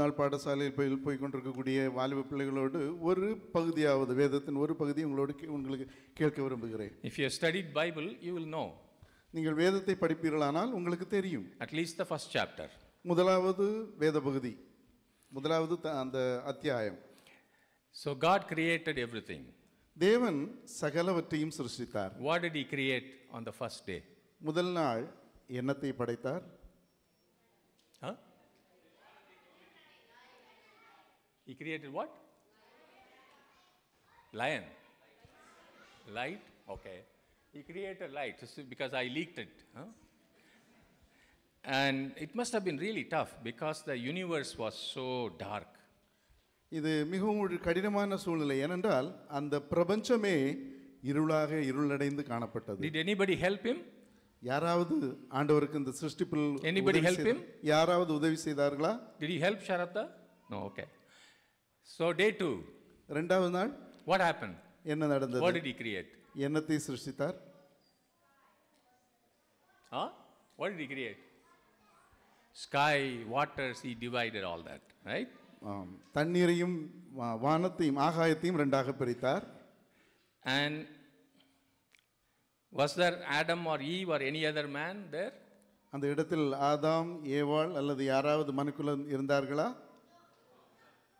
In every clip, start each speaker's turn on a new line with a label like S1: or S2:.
S1: நாள் பாடசாலையில் போய் போய் கொண்டிருக்கக்கூடிய வாலிப பிள்ளைகளோடு ஒரு பகுதியாவது வேதத்தின் ஒரு பகுதி உங்களோடு உங்களுக்கு கேட்க விரும்புகிறேன்
S2: if you study Bible
S1: you will know நீங்கள் வேதத்தை படிப்பீர்களானால் உங்களுக்கு தெரியும்
S2: அட்லீஸ்ட் த ஃபஸ்ட் சாப்டர்
S1: முதலாவது வேத பகுதி முதலாவது அந்த அத்தியாயம்
S2: so God created everything
S1: தேவன் சகலவற்றையும் சிருஷ்டித்தார்
S2: what did he create on the first day
S1: முதல் நாள் என்னத்தை படைத்தார்
S2: He created what? Lion. Light? Okay. He created light because I leaked it. Huh? And it must have been really tough because the universe was so dark.
S1: இது மிகவும் ஒரு கடினமான சூழ்நிலை ஏனென்றால் அந்த பிரபஞ்சமே இருளாக இருளடைந்து காணப்பட்டது did
S2: anybody help him
S1: யாராவது ஆண்டவருக்கு இந்த சிருஷ்டிப்பில் anybody help him யாராவது உதவி செய்தார்களா did he help sharatha no okay so day two ரெண்டாவது நாள் வாட் ஹேப்பன் என்ன நடந்தது வாட் டிட் கிரியேட் என்னத்தை சிருஷ்டித்தார்
S2: ah what did create sky water sea divided all that right
S1: தண்ணீரையும் வானத்தையும் ஆகாயத்தையும் ரெண்டாக பிரித்தார்
S2: and was there Adam or Eve or any other man there
S1: அந்த இடத்தில் ஆதாம் ஏவாள் அல்லது யாராவது மனுக்குள்ள இருந்தார்களா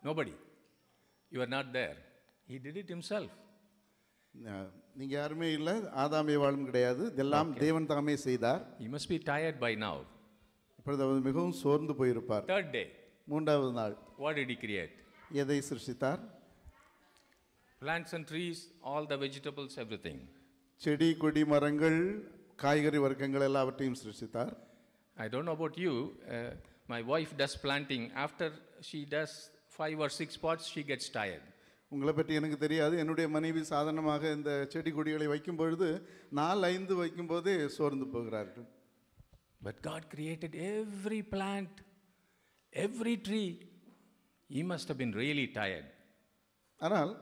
S2: nobody you are not there he did it himself
S1: நீங்கள் யாருமே இல்லை ஆதாமே வாழும் கிடையாது இதெல்லாம் தேவன் தாமே செய்தார் you must be tired by now இப்பொழுது அவர் மிகவும் சோர்ந்து போயிருப்பார் தேர்ட் டே மூன்றாவது நாள்
S2: வாட் டிட் கிரியேட்
S1: எதை சிருஷ்டித்தார்
S2: plants and trees all the vegetables everything
S1: செடி கொடி மரங்கள் காய்கறி வர்க்கங்கள் எல்லாவற்றையும் சிருஷ்டித்தார் I don't know about you
S2: my wife does planting after she does five or six pots she gets tired
S1: உங்களை பற்றி எனக்கு தெரியாது என்னுடைய மனைவி சாதாரணமாக இந்த செடி கொடிகளை வைக்கும் பொழுது நாலு ஐந்து வைக்கும்போதே சோர்ந்து போகிறார்கள்
S2: but God created every plant
S1: every tree he must been really tired ஆனால்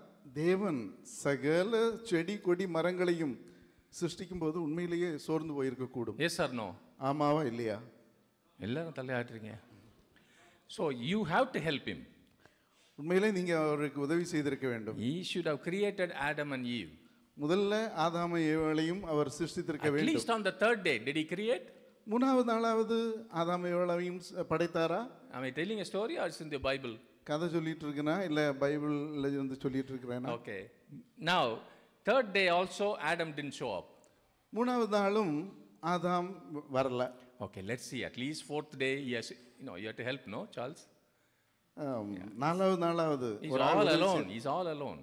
S1: தேவன் சகல செடி கொடி மரங்களையும் சிருஷ்டிக்கும் போது உண்மையிலேயே சோர்ந்து போயிருக்கக்கூடும் எஸ் சார் நோ ஆமாவா இல்லையா எல்லாரும் தலையாட்டுறீங்க so you have to help him உண்மையிலே நீங்க அவருக்கு உதவி செய்திருக்க வேண்டும் he should have created adam and eve முதல்ல ஆதாமை ஏவாளையும் அவர் சிருஷ்டித்திருக்க வேண்டும் at least on the third day did he create மூணாவது நாளாவது ஆதாமை ஏவாளையும் படைத்தாரா
S2: am i telling a story or is in the bible
S1: கதை சொல்லிட்டு இருக்கனா இல்ல பைபிள்ல இருந்து சொல்லிட்டு இருக்கறேனா
S2: okay now third day also adam didn't show up
S1: மூணாவது நாளும் ஆதாம் வரல okay
S2: let's see at least fourth day yes you know you have to help no charles
S1: Um, நாலாவது நாலாவது ஒரு all alone is all alone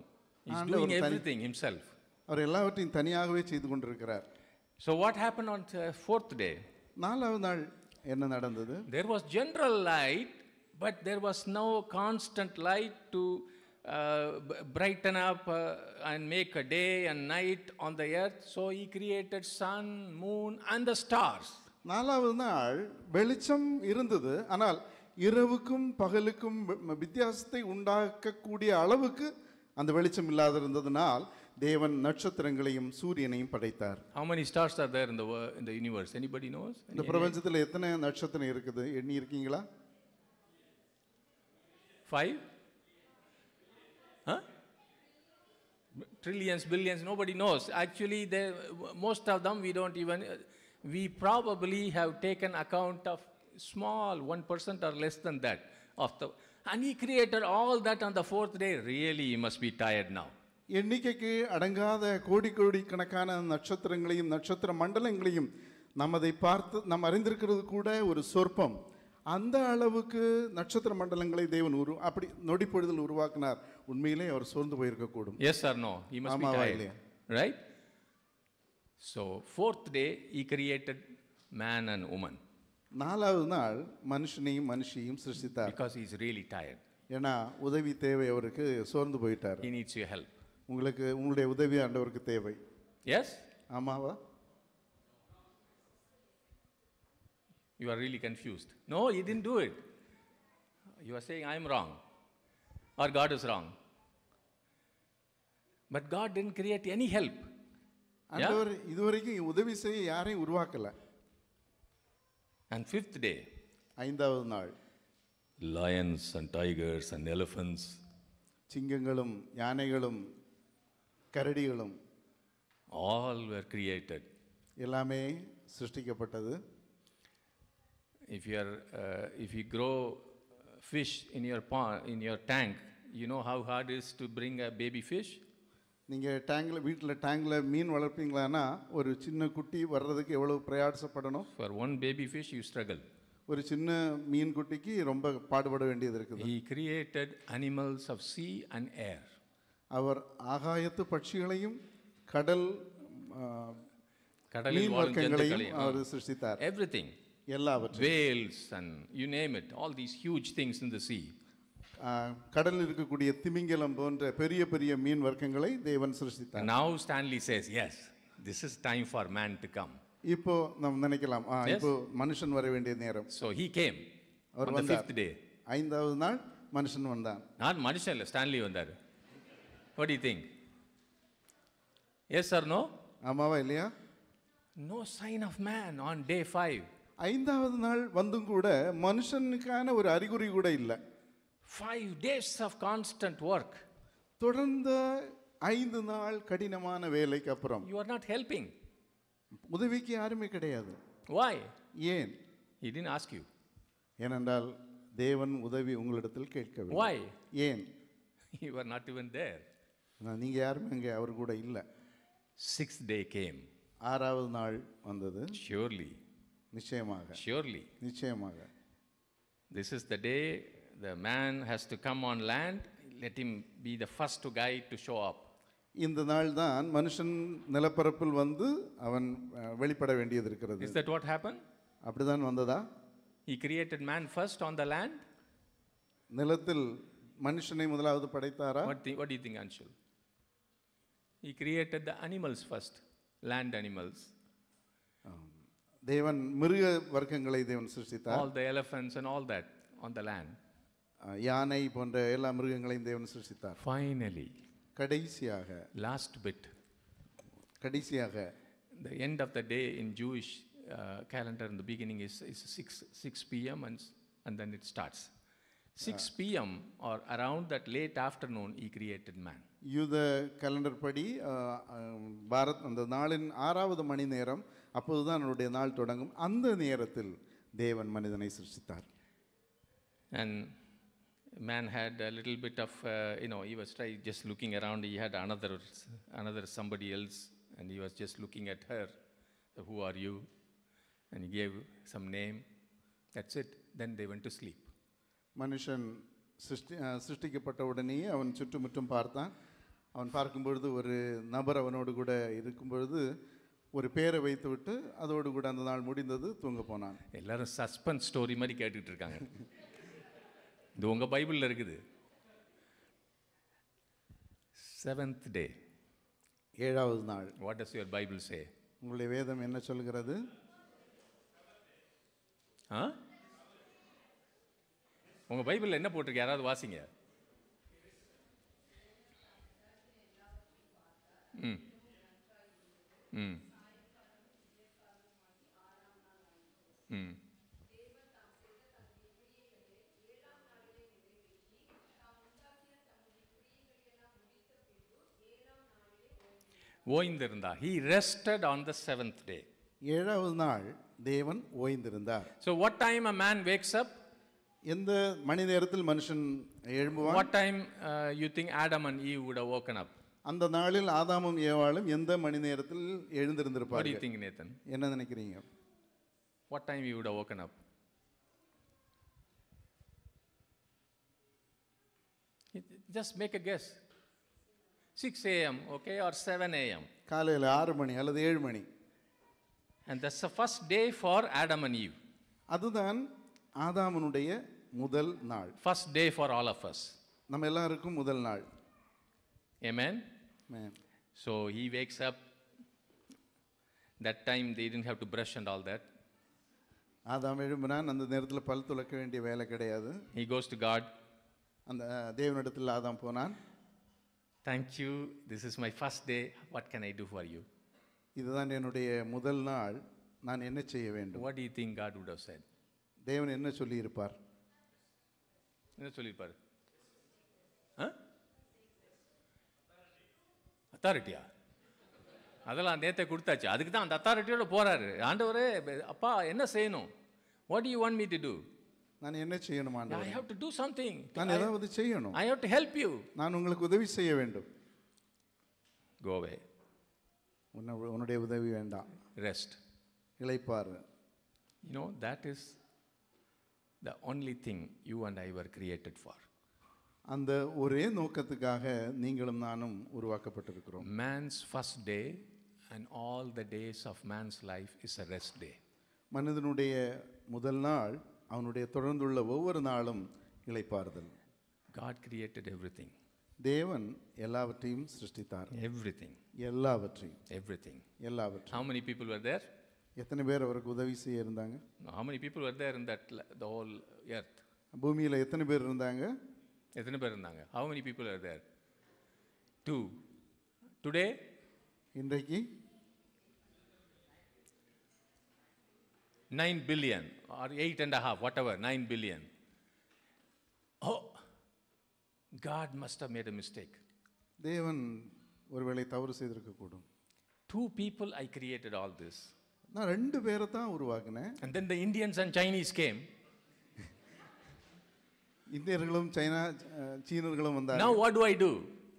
S1: is doing everything himself அவர் எல்லாவற்றையும் தனியாகவே செய்து கொண்டிருக்கிறார் so what happen on fourth day நாலாவது நாள் என்ன நடந்தது there was
S2: general light but there was no constant light to brighten up and make a day and night on the earth so he created sun moon and the stars
S1: நாலாவது நாள் வெளிச்சம் இருந்தது ஆனால் இரவுக்கும் பகலுக்கும் வித்தியாசத்தை உண்டாக்கக்கூடிய அளவுக்கு அந்த வெளிச்சம் இல்லாத இருந்ததுனால் தேவன் நட்சத்திரங்களையும் சூரியனையும் படைத்தார்
S2: how many stars are there in the world, in the universe anybody knows இந்த பிரபஞ்சத்தில்
S1: எத்தனை நட்சத்திரம் இருக்குது எண்ணி இருக்கீங்களா 5 huh
S2: trillions billions nobody knows actually they most of them we don't even we probably have taken account of small, 1% or less than that of the. And he created all that on the fourth day. Really, he must be tired now.
S1: எண்ணிக்கைக்கு அடங்காத கோடி கோடி கணக்கான நட்சத்திரங்களையும் நட்சத்திர மண்டலங்களையும் நமதை பார்த்து நம்ம அறிந்திருக்கிறது கூட ஒரு சொற்பம் அந்த அளவுக்கு நட்சத்திர மண்டலங்களை தேவன் உரு அப்படி நொடி பொழுதில் உருவாக்கினார் உண்மையிலே அவர் சோர்ந்து போயிருக்கக்கூடும் எஸ் ஆர் நோ இல்லையா
S2: right so fourth day he created man and woman
S1: நாலாவது நாள் மனுஷனையும் மனுஷியும் சிருஷ்டித்தார் பிகாஸ் இஸ் ரியலி டயர்ட் ஏன்னா உதவி தேவை அவருக்கு சோர்ந்து போயிட்டார் ஹி நீட்ஸ் யூ ஹெல்ப் உங்களுக்கு உங்களுடைய உதவி ஆண்டவருக்கு தேவை எஸ் ஆமாவா
S2: you are really confused no he didn't do it you are saying I am wrong or God is wrong
S1: but God didn't create any help இதுவரைக்கும் உதவி செய்ய யாரையும் உருவாக்கலை அண்ட் ஃபிஃப்த் டே ஐந்தாவது நாள்
S2: lions and tigers and elephants
S1: சிங்கங்களும் யானைகளும் கரடிகளும்
S2: all were created
S1: எல்லாமே சிருஷ்டிக்கப்பட்டது
S2: if you're if you grow fish in your பா in your tank you know how hard is to bring a baby fish
S1: நீங்கள் டேங்கில் வீட்டில் டேங்கில் மீன் வளர்ப்பீங்களான்னா ஒரு சின்ன குட்டி வர்றதுக்கு எவ்வளோ பிரயாசப்படணும்
S2: for one baby fish you struggle
S1: ஒரு சின்ன மீன் குட்டிக்கு ரொம்ப பாடுபட வேண்டியது இருக்குது he created animals of sea and air அவர் ஆகாயத்து பட்சிகளையும் கடல் கடலில் வாழ்க்கைகளையும் அவர் சிருஷ்டித்தார் எவ்ரி திங் எல்லாவற்றையும் whales and you name
S2: it all these huge things in the
S1: கடலில் இருக்கக்கூடிய திமிங்கலம் போன்ற பெரிய பெரிய மீன் வர்க்கங்களை தேவன் சிருஷ்டித்தார்
S2: now Stanley says yes this is time for man to come
S1: இப்போ நாம் நினைக்கலாம் இப்போ மனுஷன் வர வேண்டிய நேரம் ஸோ ஹீ கேம் அவர் வந்த டே ஐந்தாவது நாள் மனுஷன் வந்தான்
S2: நான் மனுஷன் இல்லை ஸ்டான்லி வந்தார் what you think
S1: yes sir no ஆமாவா இல்லையா no sign of man on day five ஐந்தாவது நாள் வந்தும் கூட மனுஷனுக்கான ஒரு அறிகுறி கூட இல்லை
S2: five days of constant work
S1: தொடர்ந்த ஐந்து நாள் கடினமான வேலைக்கு அப்புறம்
S2: யூ ஆர் நாட் ஹெல்பிங்
S1: உதவிக்கு யாருமே கிடையாது வாய் ஏன் இட் இன் ஆஸ்க் யூ ஏனென்றால் தேவன் உதவி உங்களிடத்தில் கேட்க வாய் ஏன்
S2: யூ ஆர் நாட் இவன் தேர்
S1: நீங்கள் யாருமே அங்கே அவர் கூட இல்லை சிக்ஸ் டே கேம் ஆறாவது நாள் வந்தது ஷியோர்லி நிச்சயமாக ஷியோர்லி நிச்சயமாக
S2: this is the day the man has to come on land, let him be the first guy to show up.
S1: இந்த நாள் தான் மனுஷன் நிலப்பரப்பில் வந்து அவன் வெளிப்பட வேண்டியது இருக்கிறது இஸ் தட் வாட் ஹேப்பன் அப்படிதான் வந்ததா
S2: he created man first on the land
S1: நிலத்தில் மனுஷனை முதலாவது படைத்தாரா what
S2: what you think Anshul he created the animals first land animals
S1: தேவன் மிருக வர்க்கங்களை தேவன் சிருஷ்டித்தார் all
S2: the elephants and all that on the land
S1: யானை போன்ற எல்லா மிருகங்களையும் தேவன் சிருஷ்டித்தார் ஃபைனலி கடைசியாக
S2: லாஸ்ட் பிட்
S1: கடைசியாக the end of
S2: the day in Jewish calendar இந்த beginning is is six six PM and and then it starts six PM or around that late afternoon he created man
S1: யூத calendar படி பாரத் அந்த நாளின் ஆறாவது மணி நேரம் அப்போது தான் என்னுடைய நாள் தொடங்கும் அந்த நேரத்தில் தேவன் மனிதனை சிருஷ்டித்தார்
S2: and man had a little bit of, uh, you know, he was try, just looking around. He had another, another somebody else, and he was just looking at her. Who are you? And he gave some name. That's it. Then they went to
S1: sleep. மனுஷன் சிருஷ்டி சிருஷ்டிக்கப்பட்ட உடனேயே அவன் சுற்றுமுற்றும் பார்த்தான் அவன் பார்க்கும்பொழுது ஒரு நபர் அவனோடு கூட இருக்கும் ஒரு பேரை வைத்து விட்டு அதோடு கூட அந்த நாள் முடிந்தது தூங்க போனான் எல்லாரும் சஸ்பென்ஸ்
S2: ஸ்டோரி மாதிரி கேட்டுக்கிட்டு இருக்காங்க இது உங்கள் பைபிளில் இருக்குது செவன்த் டே ஏழாவது நாள் what is your Bible say
S1: உங்களுடைய வேதம் என்ன சொல்கிறது
S2: ஆ உங்கள் பைபிளில் என்ன போட்டிருக்கு யாராவது வாசிங்க ம் ம் ம் ஓய்ந்திருந்தார் he rested on the seventh day
S1: ஏழாவது நாள் தேவன் ஓய்ந்திருந்தார்
S2: so what time a man wakes up
S1: எந்த மணி நேரத்தில் மனுஷன் எழும்புவான் what
S2: time you think Adam and Eve would woken up
S1: அந்த நாளில் ஆதாமும் ஏவாளும் எந்த மணி நேரத்தில் எழுந்திருந்திருப்பார் யூ திங்க் நேத்தன் என்ன நினைக்கிறீங்க
S2: what time you would woken up just make a guess six AM okay or seven AM
S1: காலையில் ஆறு மணி அல்லது ஏழு மணி and that's a first day for Adam and Eve அதுதான் ஆதாமனுடைய முதல் நாள் first day for all of us நம்ம எல்லாருக்கும் முதல் நாள்
S2: amen man so he wakes up that time they tend have to brush and all that
S1: ஆதாம் எழும்புனான் அந்த நேரத்தில் பல் துளக்க வேண்டிய வேலை கிடையாது
S2: ஹி கோஸ் டு காட்
S1: அந்த தேவனிடத்தில் ஆதாம் போனான்
S2: thank you this is my first day what can I do for you
S1: இதுதான் என்னுடைய முதல் நாள் நான் என்ன செய்ய வேண்டும்
S2: what you think God would have said
S1: தேவன் என்ன சொல்லியிருப்பார் என்ன சொல்லியிருப்பார் ஆ
S2: அத்தாரிட்டியா அதெல்லாம் நேற்றை கொடுத்தாச்சு அதுக்கு தான் அந்த அத்தாரிட்டியோடு போகிறாரு ஆண்டவரே அப்பா என்ன செய்யணும் what you want me to do
S1: நான் என்ன செய்யணும் I have
S2: to do something
S1: நான் ஏதாவது செய்யணும் I have to help you நான் உங்களுக்கு உதவி செய்ய வேண்டும் கோவே உன்ன உன்னுடைய உதவி வேண்டாம் ரெஸ்ட் இளைப்பார் you know
S2: that is the only thing you and I were created for
S1: அந்த ஒரே நோக்கத்துக்காக நீங்களும் நானும் உருவாக்கப்பட்டிருக்கிறோம் man's first day and all the days of man's
S2: life is a rest day
S1: மனிதனுடைய முதல் நாள் அவனுடைய தொடர்ந்துள்ள ஒவ்வொரு நாளும் இழைப்பாறுதல் காட் கிரியேட்டட் எவ்ரி திங் தேவன் எல்லாவற்றையும் சிருஷ்டித்தார் எவ்ரி திங் எல்லாவற்றையும் எவ்ரி திங் எல்லாவற்றையும்
S2: how many people were
S1: there எத்தனை பேர் அவருக்கு உதவி செய்ய இருந்தாங்க
S2: how many people were there in that the whole earth
S1: பூமியில் எத்தனை பேர் இருந்தாங்க
S2: எத்தனை பேர் இருந்தாங்க how many people are there
S1: to today இன்றைக்கு
S2: nine billion or eight and a half, whatever, nine billion. Oh, God must have made a mistake.
S1: தேவன் ஒருவேளை தவறு செய்திருக்கக்கூடும் two people I created all this நான் ரெண்டு பேரை தான் உருவாக்கினேன் and then the Indians and Chinese came இந்தியர்களும் சைனா சீனர்களும் வந்தாங்க now what to I to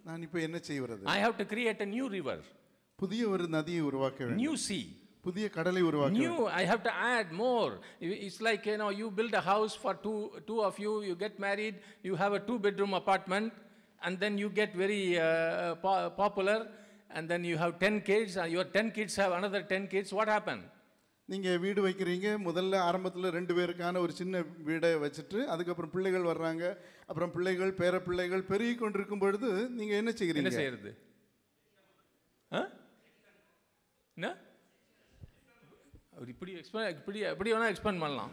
S1: நான் இப்போ என்ன செய்வது I have to create a new river புதிய ஒரு நதியை உருவாக்க வேண்டும் நியூ சீ புதிய கடலை உருவாக்க new
S2: I have to add more it's like you know you build a house for two two of you you get married you have a two bedroom apartment and then you get very popular and then you have ten kids your ten kids have another ten kids what
S1: happen நீங்கள் வீடு வைக்கிறீங்க முதல்ல ஆரம்பத்தில் ரெண்டு பேருக்கான ஒரு சின்ன வீடை வச்சுட்டு அதுக்கப்புறம் பிள்ளைகள் வர்றாங்க அப்புறம் பிள்ளைகள் பேர பிள்ளைகள் பெருகி கொண்டிருக்கும் பொழுது நீங்கள் என்ன செய்கிறீங்க என்ன
S2: அவர் இப்படி எக்ஸ்பென் இப்படி எப்படி வேணால் எக்ஸ்பேண்ட் பண்ணலாம்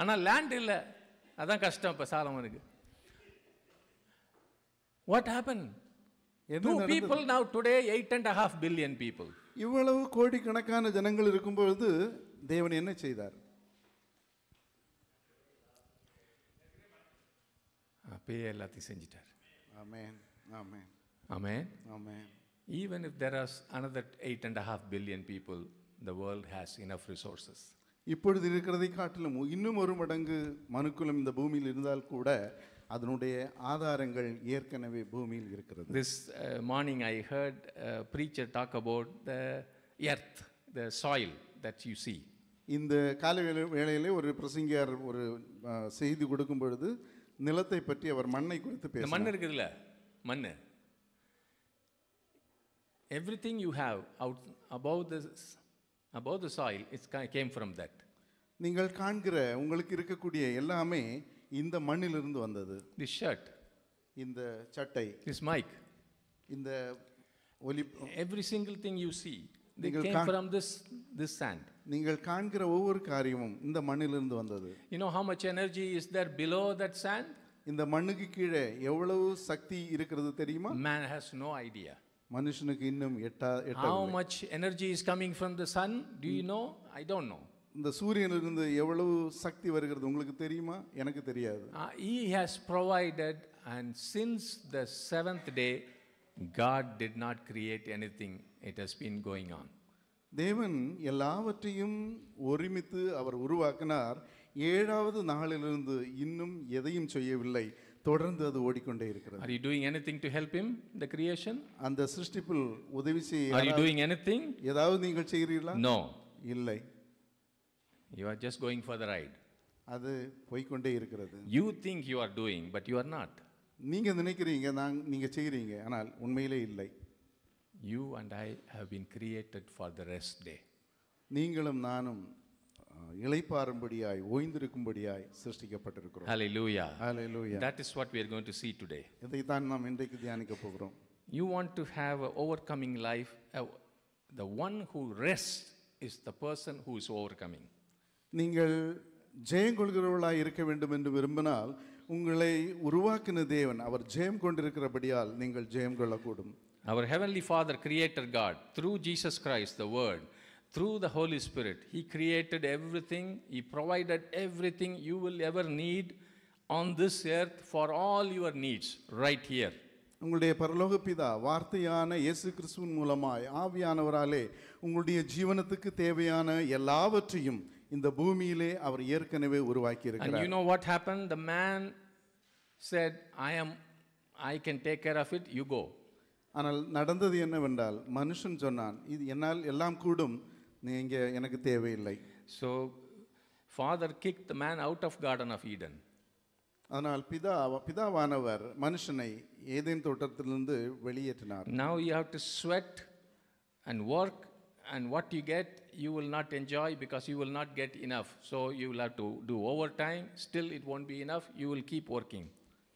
S2: ஆனால் லேண்ட் இல்லை அதான் கஷ்டம் இப்போ சாலமனுக்கு what happen to people now today eight and half billion people
S1: இவ்வளவு கோடிக்கணக்கான ஜனங்கள் இருக்கும்பொழுது பொழுது தேவன் என்ன செய்தார்
S2: அப்பயே எல்லாத்தையும் செஞ்சிட்டார்
S1: amen amen amen amen
S2: even if there are another eight and half billion people the world has enough resources.
S1: இப்பொழுது இருக்கிறதை காட்டிலும் இன்னும் ஒரு மடங்கு மனுக்குலம் இந்த பூமியில் இருந்தால் கூட அதனுடைய ஆதாரங்கள் ஏற்கனவே பூமியில் இருக்கிறது this
S2: morning I heard preacher talk about the earth the soil that you see
S1: இந்த காலை வேலை வேளையிலே ஒரு பிரசங்கியார் ஒரு செய்தி கொடுக்கும் பொழுது நிலத்தை பற்றி அவர் மண்ணை குறித்து பேச மண்
S2: இருக்குதுல்ல மண் everything you have out about above the soil it came from that
S1: நீங்கள் காண்கிற உங்களுக்கு இருக்கக்கூடிய எல்லாமே இந்த மண்ணிலிருந்து வந்தது தி ஷர்ட் இந்த சட்டை திஸ் மைக் இந்த ஒலி every single thing you see நீங்கள் ஃப்ரம் திஸ் திஸ் சாண்ட் நீங்கள் காண்கிற ஒவ்வொரு காரியமும் இந்த மண்ணிலிருந்து வந்தது you know much energy is there below that sand இந்த மண்ணுக்கு கீழே எவ்வளவு சக்தி இருக்கிறது தெரியுமா மேன்
S2: ஹாஸ் நோ ஐடியா
S1: மனுஷனுக்கு இன்னும் எட்டா how
S2: much energy is coming from the sun
S1: to you know I don't know இந்த சூரியனிலிருந்து எவ்வளவு சக்தி வருகிறது உங்களுக்கு தெரியுமா எனக்கு தெரியாது
S2: he has provided and since the seventh day God did not create anything it has been going on
S1: தேவன் எல்லாவற்றையும் ஒருமித்து அவர் உருவாக்கினார் ஏழாவது நாளிலிருந்து இன்னும் எதையும் செய்யவில்லை தொடர்ந்து அது ஓடிக்கொண்டே இருக்கிறது are
S2: you doing anything to help him the
S1: creation அந்த சிருஷ்டிப்பில் உதவி செய்ய are you doing anything ஏதாவது நீங்கள் செய்கிறீர்களா no
S2: இல்லை you are just going for the ride
S1: அது போய் கொண்டே இருக்கிறது
S2: you think you are doing but you are not
S1: நீங்க நினைக்கிறீங்க நான் நீங்க செய்கிறீங்க ஆனால் உண்மையிலே இல்லை you and i have been created for the rest day நீங்களும் நானும் இளைப்பாரும்படியாய் ஓய்ந்திருக்கும்படியாய் சிருஷ்டிக்கப்பட்டிருக்கிறோம் ஹalleluya hallelujah that is what we are going to see today இதை தான் நாம் இன்றைக்கு தியானிக்க போகிறோம்
S2: you want to have an overcoming life uh, the one who rests is the person who is overcoming
S1: நீங்கள் ஜெயம் கொள்கிறவர்களாய் இருக்க வேண்டும் என்று விரும்பினால் உங்களை உருவாக்கின தேவன் அவர் ஜெயம் கொண்டிருக்கிறபடியால் நீங்கள் ஜெயம் கொள்ளக்கூடும்
S2: அவர் heavenly father creator God through Jesus Christ the world through the Holy Spirit. He created everything, He provided everything you will ever need on this earth for all your needs right here.
S1: உங்களுடைய பரலோக பிதா வார்த்தையான இயேசு கிறிஸ்துவின் மூலமாய் ஆவியானவராலே உங்களுடைய ஜீவனத்துக்கு தேவையான எல்லாவற்றையும் இந்த பூமியிலே அவர் ஏற்கனவே உருவாக்கி இருக்கிறார் you
S2: know what happened the man said i am i can take care of it you go
S1: ஆனால் நடந்தது என்னவென்றால் மனுஷன் சொன்னான் இது என்னால் எல்லாம் கூடும் நீங்கள் எனக்கு தேவையில்லை so father
S2: kick the man out of garden of Eden
S1: அதனால் பிதா பிதாவானவர் மனுஷனை ஏதேன் தோட்டத்திலிருந்து வெளியேற்றினார் now you have to sweat and work and what you get
S2: you will not enjoy because you will not get enough so you will have to do over time still it won't be enough you will keep working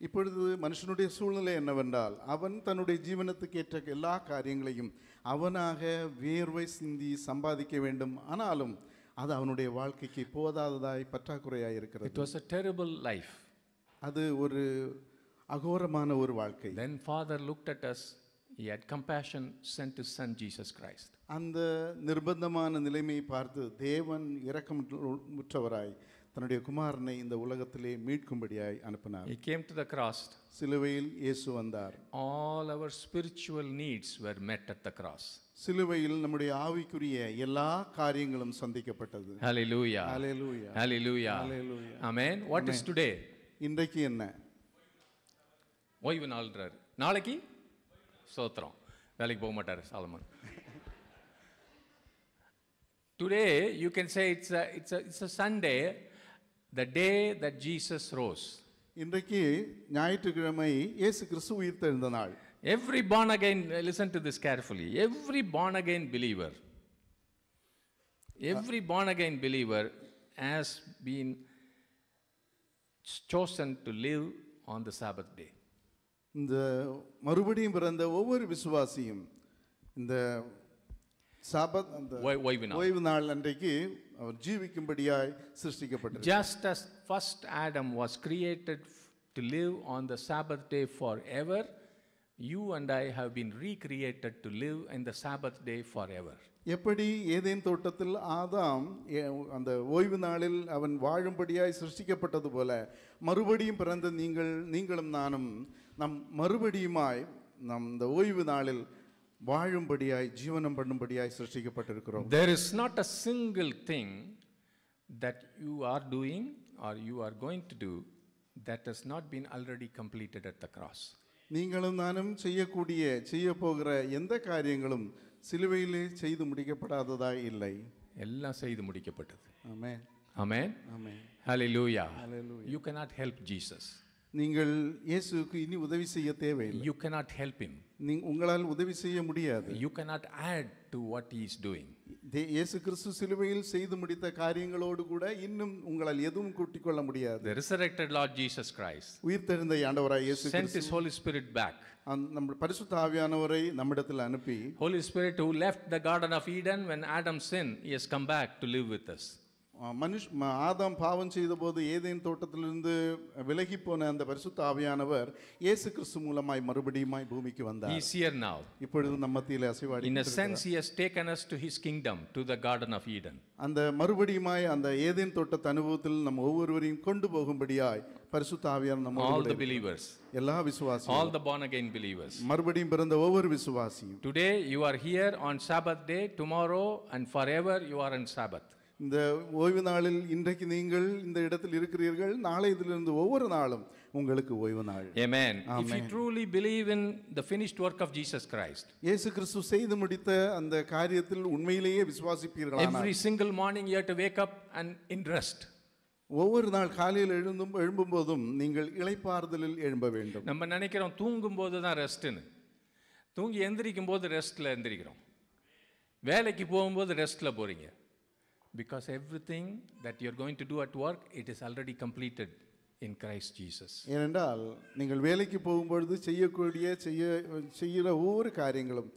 S1: இப்பொழுது மனுஷனுடைய சூழ்நிலை என்னவென்றால் அவன் தன்னுடைய ஜீவனத்துக்கு ஏற்ற எல்லா காரியங்களையும் அவனாக வேர்வை சிந்தி சம்பாதிக்க வேண்டும் ஆனாலும் அது அவனுடைய வாழ்க்கைக்கு போதாததாய் பற்றாக்குறையாக இருக்கிறது it was a terrible life அது ஒரு அகோரமான ஒரு வாழ்க்கை then father look at us
S2: he had compassion sent to son Jesus Christ
S1: அந்த நிர்பந்தமான நிலைமையை பார்த்து தேவன் இறக்கமுற்றவராய் தன்னுடைய குமாரனை இந்த உலகத்திலே மீட்கும்படியாய் அனுப்பினார் he came to the cross சிலுவையில் இயேசு வந்தார் all
S2: our spiritual needs were met at the cross
S1: சிலுவையில் நம்முடைய ஆவிக்குரிய எல்லா காரியங்களும் சந்திக்கப்பட்டது hallelujah hallelujah hallelujah hallelujah amen what is today இன்றைக்கு என்ன
S2: ஓய்வு நாள்ன்றார் நாளைக்கு சோத்திரம் வேலைக்கு போக மாட்டார் Solomon Today, you can say it's a, it's a, it's a Sunday, The day that Jesus rose. இன்றைக்கு ஞாயிற்றுக்கிழமை இயேசு கிறிஸ்து உயிர்த்தெழுந்த நாள் every born again listen to this carefully every born again believer every born again believer has been chosen to live on the Sabbath day
S1: இந்த மறுபடியும் பிறந்த ஒவ்வொரு விசுவாசியும் இந்த சபத் அந்த ஓய்வு நாள் ஓய்வு நாள் அன்றைக்கு அவர் ஜீவிக்கும்படியாய் சிருஷ்டிக்கப்பட்டது just as first adam
S2: was created to live on the sabbath day forever you and i have been recreated to live in the sabbath day forever
S1: எப்படி ஏதேன் தோட்டத்தில் ஆதாம் அந்த ஓய்வு நாளில் அவன் வாழும்படியாய் சிருஷ்டிக்கப்பட்டது போல மறுபடியும் பிறந்த நீங்கள் நீங்களும் நானும் நம் மறுபடியுமாய் நம் இந்த ஓய்வு நாளில் வாழும்படியாய் ஜீவனம் பண்ணும்படியாய் சிருஷ்டிக்கப்பட்டிருக்கிறோம் there is not a
S2: single thing that you are doing or you are going to do that has not been already completed at the cross
S1: நீங்களும் நானும் செய்யக்கூடிய செய்ய போகிற எந்த காரியங்களும் சிலுவையிலே செய்து முடிக்கப்படாததா இல்லை எல்லாம் செய்து முடிக்கப்பட்டது ஆமே ஆமே ஆமே
S2: ஹalleluya ஹalleluya you cannot help jesus நீங்கள்
S1: இயேசுக்கு இனி உதவி செய்ய
S2: தேவையில்லை யூ கேனாட் ஹெல்ப் இம்
S1: நீங்க உங்களால் உதவி செய்ய முடியாது you cannot add to what is doing இயேசு கிறிஸ்து சிலுவையில் செய்து முடித்த காரியங்களோடு கூட இன்னும் உங்களால் எதுவும் கூட்டிக்கொள்ள முடியாது ரிசரெக்டட் லார்ட்
S2: ஜீசஸ் கிரைஸ்ட்
S1: உயிர்த்தெழுந்த ஆண்டவராய் இயேசு கிறிஸ்து இஸ் ஹோலி ஸ்பிரிட் பேக் நம்ம பரிசுத்த ஆவியானவரை நம்மிடத்தில் அனுப்பி Holy Spirit who left the garden of Eden when Adam sin he has
S2: come back to live us
S1: மனுஷ் ஆதாம் பாவம் செய்தபோது ஏதேன் தோட்டத்திலிருந்து விலகி போன அந்த பரிசுத்த ஆவியானவர் இயேசு கிறிஸ்து மூலமாய் மறுபடியுமாய் பூமிக்கு வந்தார் இஸ்
S2: ஹியர் நவ இப்பொழுது
S1: நம்ம மத்தியில் அசைவாடி in a sense he
S2: has taken us to his kingdom to the garden of Eden
S1: அந்த மறுபடியுமாய் அந்த ஏதேன் தோட்டத்து அனுபவத்தில் நம்ம ஒவ்வொருவரையும் கொண்டு போகும்படியாய் பரிசுத்த ஆவியான நம்ம ஆல் தி பிலீவர்ஸ் எல்லா விசுவாசியும் all
S2: the born again believers
S1: மறுபடியும் பிறந்த ஒவ்வொரு விசுவாசியும்
S2: today you are here on Sabbath day tomorrow and forever you are on Sabbath
S1: இந்த ஓய்வு நாளில் இன்றைக்கு நீங்கள் இந்த இடத்தில் இருக்கிறீர்கள் நாளை இதிலிருந்து ஒவ்வொரு நாளும் உங்களுக்கு ஓய்வு நாள் amen if you
S2: truly believe in the finished work of Jesus christ
S1: இயேசு கிறிஸ்து செய்து முடித்த அந்த காரியத்தில் உண்மையிலேயே விசுவாசிப்பீர்களானால் every single morning you have to wake up and interest ஒவ்வொரு நாள் காலையில் எழுந்தும் எழும்பும் போதும் நீங்கள் இளைப்பாறுதலில் எழும்ப வேண்டும்
S2: நம்ம நினைக்கிறோம் தூங்கும் போது தான் ரெஸ்ட்டுன்னு தூங்கி எந்திரிக்கும் போது ரெஸ்ட்டில் எந்திரிக்கிறோம் வேலைக்கு போகும்போது ரெஸ்ட்டில் போகிறீங்க because everything that you're going to do at work, it is already completed in Christ Jesus.
S1: ஏனென்றால் நீங்கள் வேலைக்கு போகும்பொழுது செய்யக்கூடிய செய்ய செய்கிற ஒவ்வொரு காரியங்களும்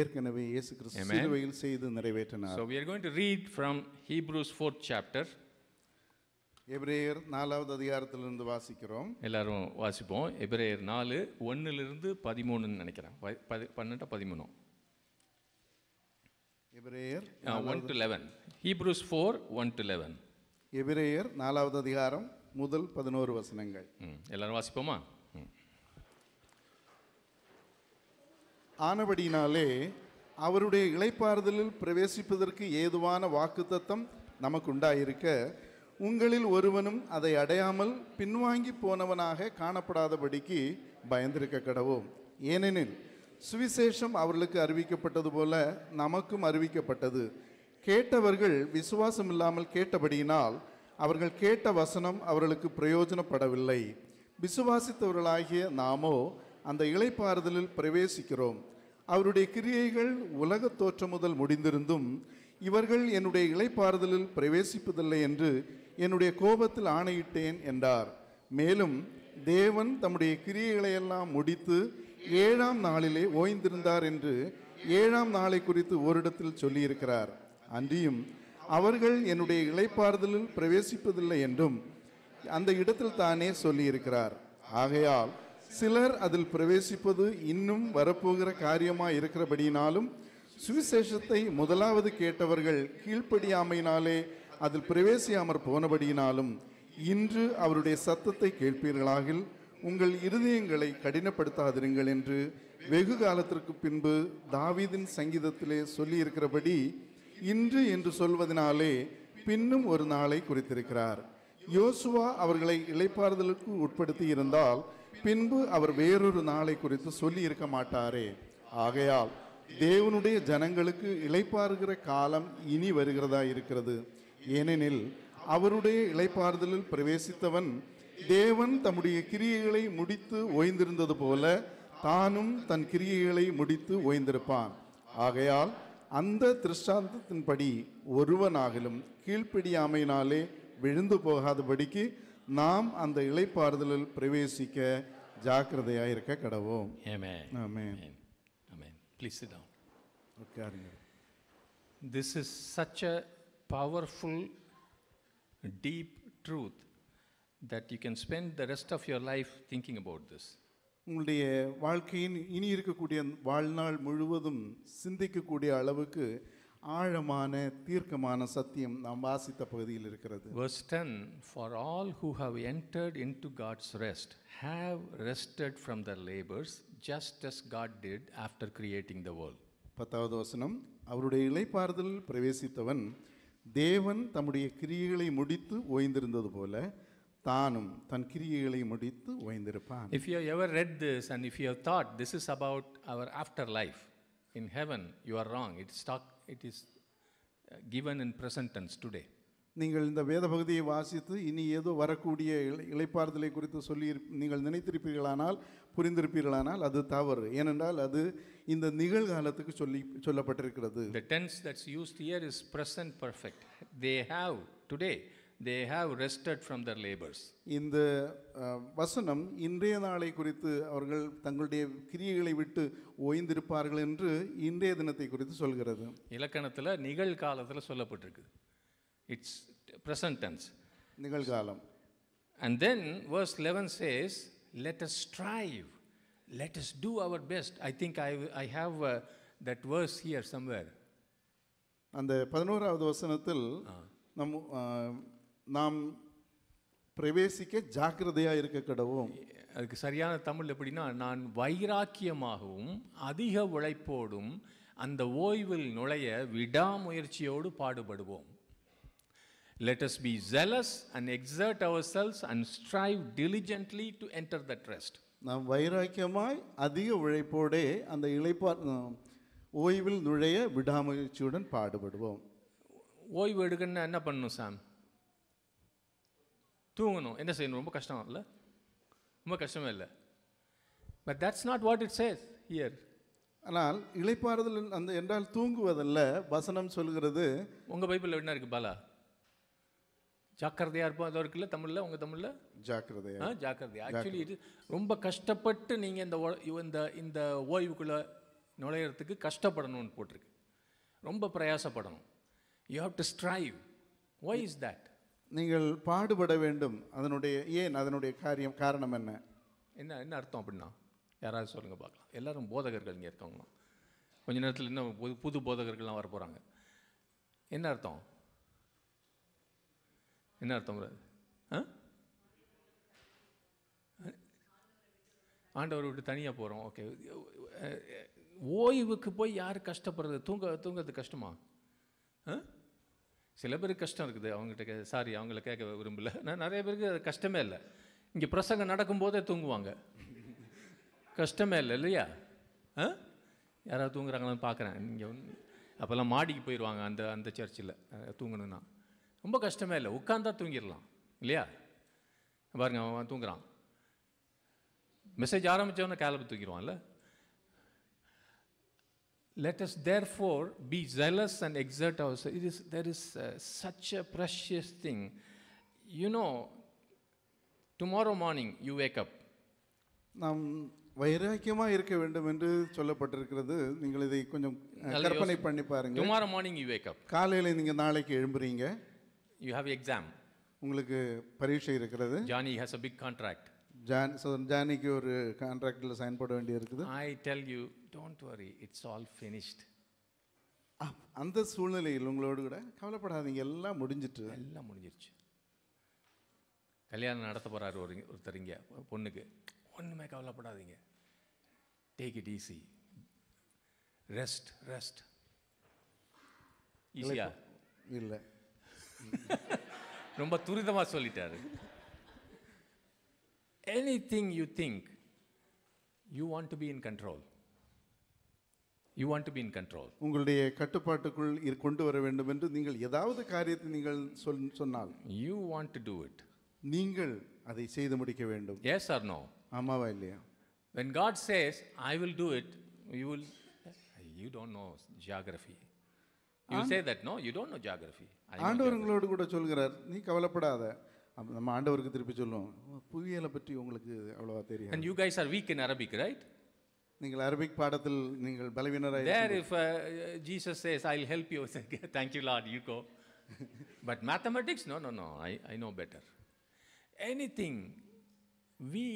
S1: ஏற்கனவே இயேசு கிறிஸ்து சிலுவையில் செய்து நிறைவேற்றினார். So
S2: we are going to read from Hebrews 4th chapter.
S1: எபிரேயர் நாலாவது அதிகாரத்திலிருந்து வாசிக்கிறோம்
S2: எல்லாரும் வாசிப்போம் எபிரேயர் நாலு ஒன்னுலிருந்து பதிமூணுன்னு நினைக்கிறேன் பன்னெண்டா பதிமூணு
S1: எபிரேயர் one to eleven
S2: Hebrews four one to eleven
S1: எபிரேயர் நாலாவது அதிகாரம் முதல் பதினோரு வசனங்கள் எல்லாரும் வாசிப்போமா ஆனபடினாலே அவருடைய இலைப்பாறுதலில் பிரவேசிப்பதற்கு ஏதுவான வாக்குத்தத்தம் நமக்கு உண்டாயிருக்க உங்களில் ஒருவனும் அதை அடையாமல் பின்வாங்கி போனவனாக காணப்படாதபடிக்கு பயந்திருக்க கடவோம் ஏனெனில் சுவிசேஷம் அவர்களுக்கு அறிவிக்கப்பட்டது போல நமக்கும் அறிவிக்கப்பட்டது கேட்டவர்கள் விசுவாசம் இல்லாமல் கேட்டபடியினால் அவர்கள் கேட்ட வசனம் அவர்களுக்கு பிரயோஜனப்படவில்லை விசுவாசித்தவர்களாகிய நாமோ அந்த இலைப்பாறுதலில் பிரவேசிக்கிறோம் அவருடைய கிரியைகள் உலக தோற்றம் முதல் முடிந்திருந்தும் இவர்கள் என்னுடைய இலைப்பாறுதலில் பிரவேசிப்பதில்லை என்று என்னுடைய கோபத்தில் ஆணையிட்டேன் என்றார் மேலும் தேவன் தம்முடைய கிரியைகளையெல்லாம் முடித்து ஏழாம் நாளிலே ஓய்ந்திருந்தார் என்று ஏழாம் நாளை குறித்து ஓரிடத்தில் சொல்லியிருக்கிறார் அன்றியும் அவர்கள் என்னுடைய இலைப்பாறுதலில் பிரவேசிப்பதில்லை என்றும் அந்த இடத்தில் தானே சொல்லியிருக்கிறார் ஆகையால் சிலர் அதில் பிரவேசிப்பது இன்னும் வரப்போகிற காரியமாக இருக்கிறபடியினாலும் சுவிசேஷத்தை முதலாவது கேட்டவர்கள் கீழ்ப்படியாமையினாலே அதில் பிரவேசியாமற் போனபடியினாலும் இன்று அவருடைய சத்தத்தை கேட்பீர்களாகில் உங்கள் இருதயங்களை கடினப்படுத்தாதிருங்கள் என்று வெகு காலத்திற்கு பின்பு தாவீதின் சங்கீதத்திலே சொல்லியிருக்கிறபடி இன்று என்று சொல்வதனாலே பின்னும் ஒரு நாளை குறித்திருக்கிறார் யோசுவா அவர்களை இழைப்பாறுதலுக்கு உட்படுத்தி இருந்தால் பின்பு அவர் வேறொரு நாளை குறித்து சொல்லி இருக்க மாட்டாரே ஆகையால் தேவனுடைய ஜனங்களுக்கு இழைப்பாருகிற காலம் இனி வருகிறதா இருக்கிறது ஏனெனில் அவருடைய இழைப்பாறுதலில் பிரவேசித்தவன் தேவன் தம்முடைய கிரியைகளை முடித்து ஓய்ந்திருந்தது போல தானும் தன் கிரியைகளை முடித்து ஓய்ந்திருப்பான் ஆகையால் அந்த திருஷ்டாந்தத்தின்படி ஒருவனாகிலும் கீழ்ப்பிடியாமையினாலே விழுந்து போகாதபடிக்கு நாம் அந்த இலைப்பாறுதலில் பிரவேசிக்க ஜாக்கிரதையாக இருக்க கடவோம் please this is such a
S2: powerful deep truth that you can spend the rest of your life thinking about this
S1: உங்களுடைய வாழ்க்கையின் இனி இருக்கக்கூடிய வாழ்நாள் முழுவதும் சிந்திக்கக்கூடிய அளவுக்கு ஆழமான தீர்க்கமான சத்தியம் நாம் வாசித்த பகுதியில் இருக்கிறது
S2: verse for all who have entered into God's rest have rested from the labours just as God did
S1: after creating the world பத்தாவது வசனம் அவருடைய இலைப்பாறுதலில் பிரவேசித்தவன் தேவன் தம்முடைய கிரியைகளை முடித்து ஓய்ந்திருந்தது போல தானும் தன் கிரியைகளை முடித்து ஓய்ந்திருப்பான் if
S2: you ever read this and if you thought this is about our after life in heaven you are wrong it's talk it is given in present tense today
S1: நீங்கள் இந்த வேத பகுதியை வாசித்து இனி ஏதோ வரக்கூடிய இலை இழைப்பார்தலை குறித்து சொல்லி நீங்கள் நினைத்திருப்பீர்களானால் புரிந்திருப்பீர்களானால் அது தவறு ஏனென்றால் அது இந்த நிகழ்காலத்துக்கு சொல்லி சொல்லப்பட்டிருக்கிறது
S2: the tense that's used here is present perfect they have today they have rested from their labours
S1: இந்த வசனம் இன்றைய நாளை குறித்து அவர்கள் தங்களுடைய கிரியைகளை விட்டு ஓய்ந்திருப்பார்கள் என்று இன்றைய தினத்தை குறித்து சொல்கிறது
S2: இலக்கணத்தில் நிகழ்காலத்தில் சொல்லப்பட்டிருக்கு இட்ஸ் ப்ரெசன்ட் டென்ஸ்
S1: நிகழ்காலம் and then
S2: verse eleven says let us strive let us do our best I think I I have that verse here somewhere
S1: அந்த பதினோராவது வசனத்தில் நம் நாம் பிரவேசிக்க ஜாக்கிரதையாக இருக்க கடவும்
S2: அதுக்கு சரியான தமிழ் எப்படின்னா நான் வைராக்கியமாகவும் அதிக உழைப்போடும் அந்த ஓய்வில் நுழைய விடாமுயற்சியோடு பாடுபடுவோம் let us be zealous and exert ourselves and strive diligently to enter the trust
S1: நாம் வைராக்கியமாய் அதிக உழைப்போடே அந்த இழைப்பா ஓய்வில் நுழைய விடாமுயற்சியுடன் பாடுபடுவோம்
S2: ஓய்வு எடுக்கணும்னா என்ன பண்ணணும் சாம் தூங்கணும் என்ன செய்யணும் ரொம்ப கஷ்டம் இல்லை
S1: ரொம்ப கஷ்டமே இல்லை but that's not what it says here ஆனால் இழைப்பாறுதல் அந்த என்றால் தூங்குவதல்ல வசனம் சொல்கிறது உங்கள் பைப்பில்
S2: என்ன இருக்குது பாலா ஜாக்கிரதையாக இருப்போம் அதோ இருக்குல்ல தமிழில் உங்கள் தமிழில்
S1: ஜாக்கிரதையா ஜாக்கிரதையா ஆக்சுவலி
S2: இது ரொம்ப கஷ்டப்பட்டு நீங்கள் இந்த இந்த இந்த ஓய்வுக்குள்ளே நுழையிறதுக்கு கஷ்டப்படணும்னு போட்டிருக்கு ரொம்ப பிரயாசப்படணும் you have to strive why is that
S1: நீங்கள் பாடுபட வேண்டும் அதனுடைய ஏன் அதனுடைய காரியம் காரணம் என்ன
S2: என்ன என்ன அர்த்தம் அப்படின்னா யாராவது சொல்லுங்கள் பார்க்கலாம் எல்லோரும் போதகர்கள் இங்கே இருக்கவங்களாம் கொஞ்ச நேரத்தில் இன்னும் புது புது போதகர்கள்லாம் வர போகிறாங்க என்ன அர்த்தம் என்ன அர்த்தம் ஆ ஆண்டவர் விட்டு தனியாக போகிறோம் ஓகே ஓய்வுக்கு போய் யார் கஷ்டப்படுறது தூங்க தூங்கிறது கஷ்டமா ஆ சில பேருக்கு கஷ்டம் இருக்குது அவங்ககிட்ட சாரி அவங்கள கேட்க விரும்பல நான் நிறைய பேருக்கு அது கஷ்டமே இல்லை இங்கே பிரசங்கம் நடக்கும்போதே தூங்குவாங்க கஷ்டமே இல்லை இல்லையா ஆ யாராவது தூங்குறாங்களான்னு பார்க்குறேன் இங்கே அப்போல்லாம் மாடிக்கு போயிடுவாங்க அந்த அந்த சர்ச்சில் தூங்கணுன்னா ரொம்ப கஷ்டமே இல்லை உட்காந்தா தூங்கிடலாம் இல்லையா பாருங்க அவன் தூங்குறான் மெசேஜ் ஆரம்பித்தவொன்னே கேலப்பு தூக்கிடுவான்ல Let us therefore be zealous and exert ourselves. It is, is is
S1: uh, such a precious thing. You know, tomorrow morning you நாம் வைராக்கியமாக இருக்க வேண்டும் என்று சொல்லப்பட்டிருக்கிறது நீங்கள் இதை கொஞ்சம் கற்பனை பண்ணி பாருங்கள் டுமாரோ மார்னிங் யூ வேக் காலையில் நீங்கள் நாளைக்கு எழும்புறீங்க யூ ஹாவ் எக்ஸாம் உங்களுக்கு பரீட்சை இருக்கிறது
S2: Johnny has a big contract
S1: John so ஜானிக்கு ஒரு கான்ட்ராக்டில் சைன் போட வேண்டி இருக்குது I tell you don't worry it's all finished அந்த சூழ்நிலையில் உங்களோடு கூட கவலைப்படாதீங்க எல்லாம் முடிஞ்சிட்டு எல்லாம் முடிஞ்சிருச்சு
S2: கல்யாணம் நடத்த போகிறாரு ஒரு ஒருத்தர் இங்கே பொண்ணுக்கு ஒன்றுமே கவலைப்படாதீங்க take it easy rest rest ஈஸியா இல்லை ரொம்ப துரிதமாக சொல்லிட்டாரு anything you think, you want to be in control. You want to be in control
S1: உங்களுடைய கட்டுப்பாட்டுக்குள் கொண்டு வர வேண்டும் என்று நீங்கள் ஏதாவது காரியத்தை நீங்கள் சொல் சொன்னால் you want to do it நீங்கள் அதை செய்து முடிக்க வேண்டும் எஸ் ஆர் நோ ஆமாவா இல்லையா
S2: when God says I will do it you will you don't know geography you say that no you don't know geography ஆண்டவர் உங்களோடு கூட சொல்கிறார்
S1: நீ கவலைப்படாத நம்ம ஆண்டவருக்கு திருப்பி சொல்லுவோம் புவியியலை பற்றி உங்களுக்கு அவ்வளோவா தெரியும் and
S2: you guys are weak in Arabic right
S1: நீங்கள் அரபிக் பாடத்தில் நீங்கள் பலவீனராக there
S2: if Jesus says I help you thank you lot you go but mathematics no no no I I know better anything we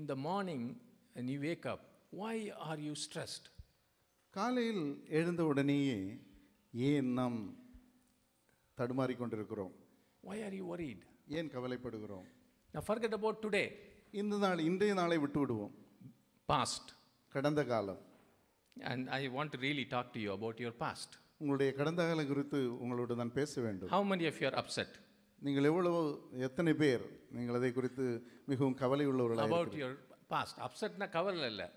S2: in the morning and you wake up why are you stressed
S1: காலையில் எழுந்த உடனேயே ஏன் நாம் தடுமாறிக்கொண்டிருக்கிறோம் why are you worried ஏன் கவலைப்படுகிறோம் Now forget about today, இந்த நாள் இன்றைய நாளை விட்டு விடுவோம் பாஸ்ட் கடந்த காலம்
S2: and I want to really talk to you about your past.
S1: உங்களுடைய கடந்த காலம் குறித்து உங்களோட நான் பேச வேண்டும் how
S2: many of you upset
S1: நீங்கள் எவ்வளவு எத்தனை பேர் நீங்கள் அதை குறித்து மிகவும் கவலை உள்ளவர்களாக about
S2: your past? அப்செட்னா கவலை இல்லை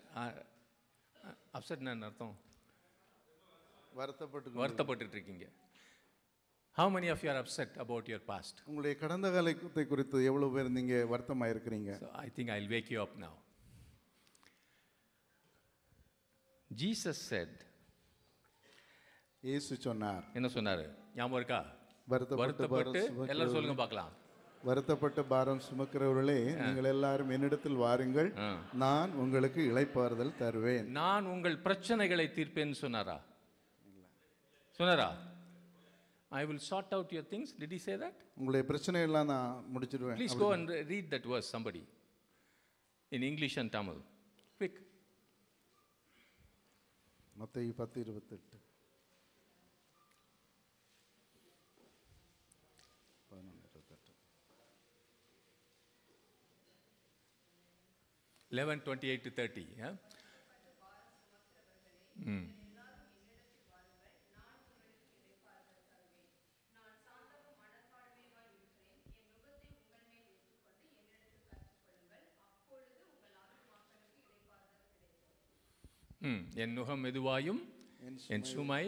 S2: அப்செட்னா அர்த்தம்
S1: வருத்தப்பட்டு வருத்தப்பட்டுட்டு இருக்கீங்க how many
S2: of you are upset about your past
S1: உங்களுடைய கடந்த காலத்தை குறித்து எவ்வளோ பேர் நீங்கள் வருத்தமாக இருக்கிறீங்க
S2: I think I wake you up now
S1: Jesus said இயேசு சொன்னார் என்ன சொன்னார் ஞாபகம் இருக்கா வருத்தப்பட்டு எல்லாரும் சொல்லுங்க பார்க்கலாம் வருத்தப்பட்டு பாரம் சுமக்கிறவர்களே நீங்கள் எல்லாரும் என்னிடத்தில் வாருங்கள் நான் உங்களுக்கு இழைப்பாறுதல் தருவேன்
S2: நான் உங்கள் பிரச்சனைகளை
S1: தீர்ப்பேன்னு சொன்னாரா சொன்னாரா
S2: I will sort out your things did he say that
S1: உங்களுடைய பிரச்சனை எல்லாம் நான் முடிச்சிடுவேன் please go and
S2: read that was somebody in English and Tamil quick
S1: மத்திய பத்து இருபத்தெட்டு
S2: eleven twenty eight to thirty ம் என் நுகம் மெதுவாயும் என் சுமை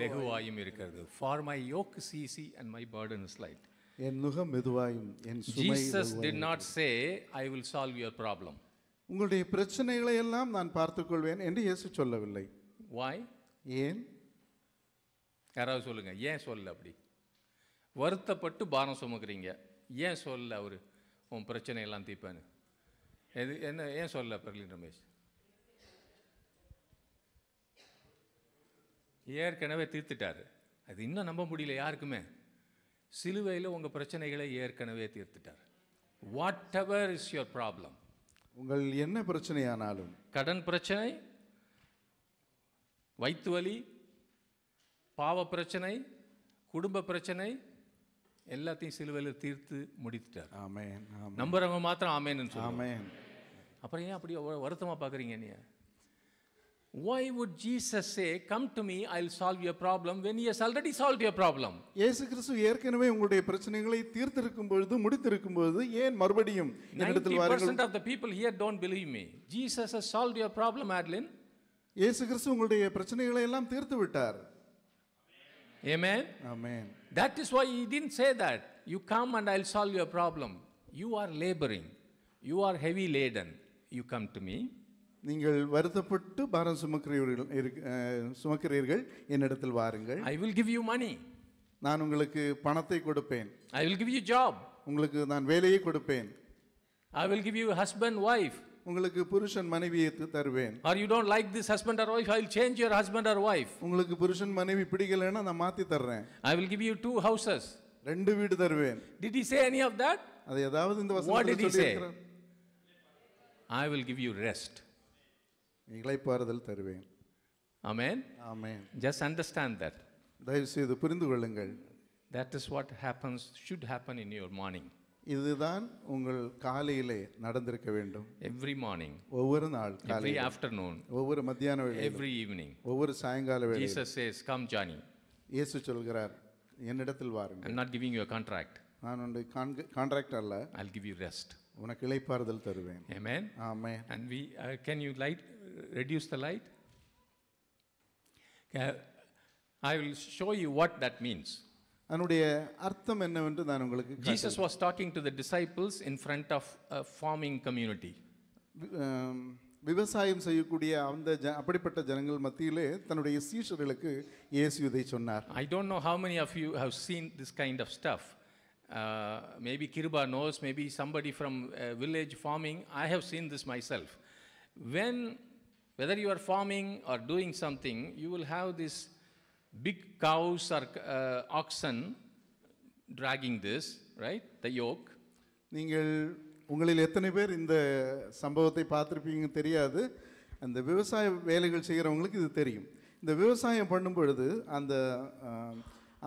S2: லெகுவாயும் இருக்கிறது ஃபார் மை யோக் சிசி and my burden is light
S1: என் நுகம் மெதுவாயும் என் சுமை Jesus did
S2: not say I will solve your problem
S1: உங்களுடைய பிரச்சனைகளை எல்லாம் நான் பார்த்துக்கொள்வேன் என்று இயேசு சொல்லவில்லை வாய் ஏன்
S2: யாராவது சொல்லுங்க ஏன் சொல்ல அப்படி வருத்தப்பட்டு பாரம் சுமக்கிறீங்க ஏன் சொல்ல அவர் உன் பிரச்சனையெல்லாம் தீப்பேன்னு எது என்ன ஏன் சொல்ல பிரலின் ரமேஷ் ஏற்கனவே தீர்த்துட்டார் அது இன்னும் நம்ப முடியல யாருக்குமே சிலுவையில் உங்கள் பிரச்சனைகளை ஏற்கனவே தீர்த்துட்டார் whatever is your
S1: problem உங்கள் என்ன பிரச்சனையானாலும்
S2: கடன் பிரச்சனை வயிற்று வலி பாவ பிரச்சனை குடும்ப பிரச்சனை எல்லாத்தையும் சிலுவையில் தீர்த்து முடித்துட்டார் ஆமேன் நம்புறவங்க மாத்திரம் ஆமேன்னு ஆமேன் அப்புறம் ஏன் அப்படி வருத்தமாக பார்க்குறீங்க நீங்கள் Why would Jesus say, Come to me, I'll solve your problem when he has already solved your problem?
S1: இயேசு கிறிஸ்து ஏற்கனவே உங்களுடைய பிரச்சனைகளை தீர்த்திருக்கும் பொழுது முடித்திருக்கும் பொழுது ஏன் மறுபடியும் என்னிடத்தில் வாருங்கள்
S2: 90% of the people here don't believe me. Jesus has solved your problem, Adlin. இயேசு கிறிஸ்து
S1: உங்களுடைய பிரச்சனைகளை எல்லாம் தீர்த்து விட்டார்.
S2: Amen. Amen. That is why he didn't say that. You come and I'll solve your problem. You are laboring. You are heavy laden. You come to me.
S1: நீங்கள் வருத்தப்பட்டு பாரம் சுமக்கிறீர்கள் சுமக்கிறீர்கள் என்னிடத்தில் வாருங்கள் I will give you money நான் உங்களுக்கு பணத்தை கொடுப்பேன் I will give you job உங்களுக்கு நான் வேலையை கொடுப்பேன் I will give you husband wife உங்களுக்கு புருஷன் மனைவியை தருவேன் are you don't like this husband or wife I will change your husband or wife உங்களுக்கு புருஷன் மனைவி பிடிக்கலன்னா நான் மாத்தி தர்றேன் I will give you two houses ரெண்டு வீடு தருவேன் did he say any of that அது ஏதாவது இந்த வசனத்துல சொல்லியிருக்கிறார் I will give you rest இழைப்பாறுதல் தருவேன்
S2: ஆமேன் ஆமேன் ஜஸ்ட் அண்டர்ஸ்டாண்ட் தட் தயவு செய்து
S1: புரிந்து கொள்ளுங்கள் that is what happens
S2: should happen in your morning
S1: இதுதான் உங்கள் காலையிலே நடந்திருக்க வேண்டும் எவ்ரி மார்னிங் ஒவ்வொரு நாள் காலை ஆஃப்டர்நூன் ஒவ்வொரு மத்தியான வேளை எவ்ரி ஈவினிங் ஒவ்வொரு சாயங்கால வேளை ஜீசஸ் சேஸ் கம் ஜானி இயேசு சொல்கிறார் என்னிடத்தில் வாருங்கள் I'm
S2: not giving you contract
S1: நான் உண்டு கான்ட்ராக்ட் அல்ல ஐ கிவ் யூ ரெஸ்ட் உனக்கு இளைப்பாறுதல் தருவேன் ஆமென் ஆமென் and we can you light reduce the light?
S2: I will show you what that means.
S1: அதனுடைய அர்த்தம் என்னவென்று நான் உங்களுக்கு Jesus
S2: was talking to the disciples in front of farming community
S1: விவசாயம் செய்யக்கூடிய அந்த அப்படிப்பட்ட ஜனங்கள் மத்தியிலே தன்னுடைய சீஷர்களுக்கு இயேசு இதை சொன்னார்
S2: I don't know how many of you have seen this kind of stuff maybe Kiruba knows maybe somebody from village farming I have seen this myself when Whether you are farming or doing something, you will have these big cows or uh, oxen dragging this, right? The yoke.
S1: நீங்கள் உங்களில் எத்தனை பேர் இந்த சம்பவத்தை பார்த்துருப்பீங்கன்னு தெரியாது அந்த விவசாய வேலைகள் செய்கிறவங்களுக்கு இது தெரியும் இந்த விவசாயம் பண்ணும் பொழுது அந்த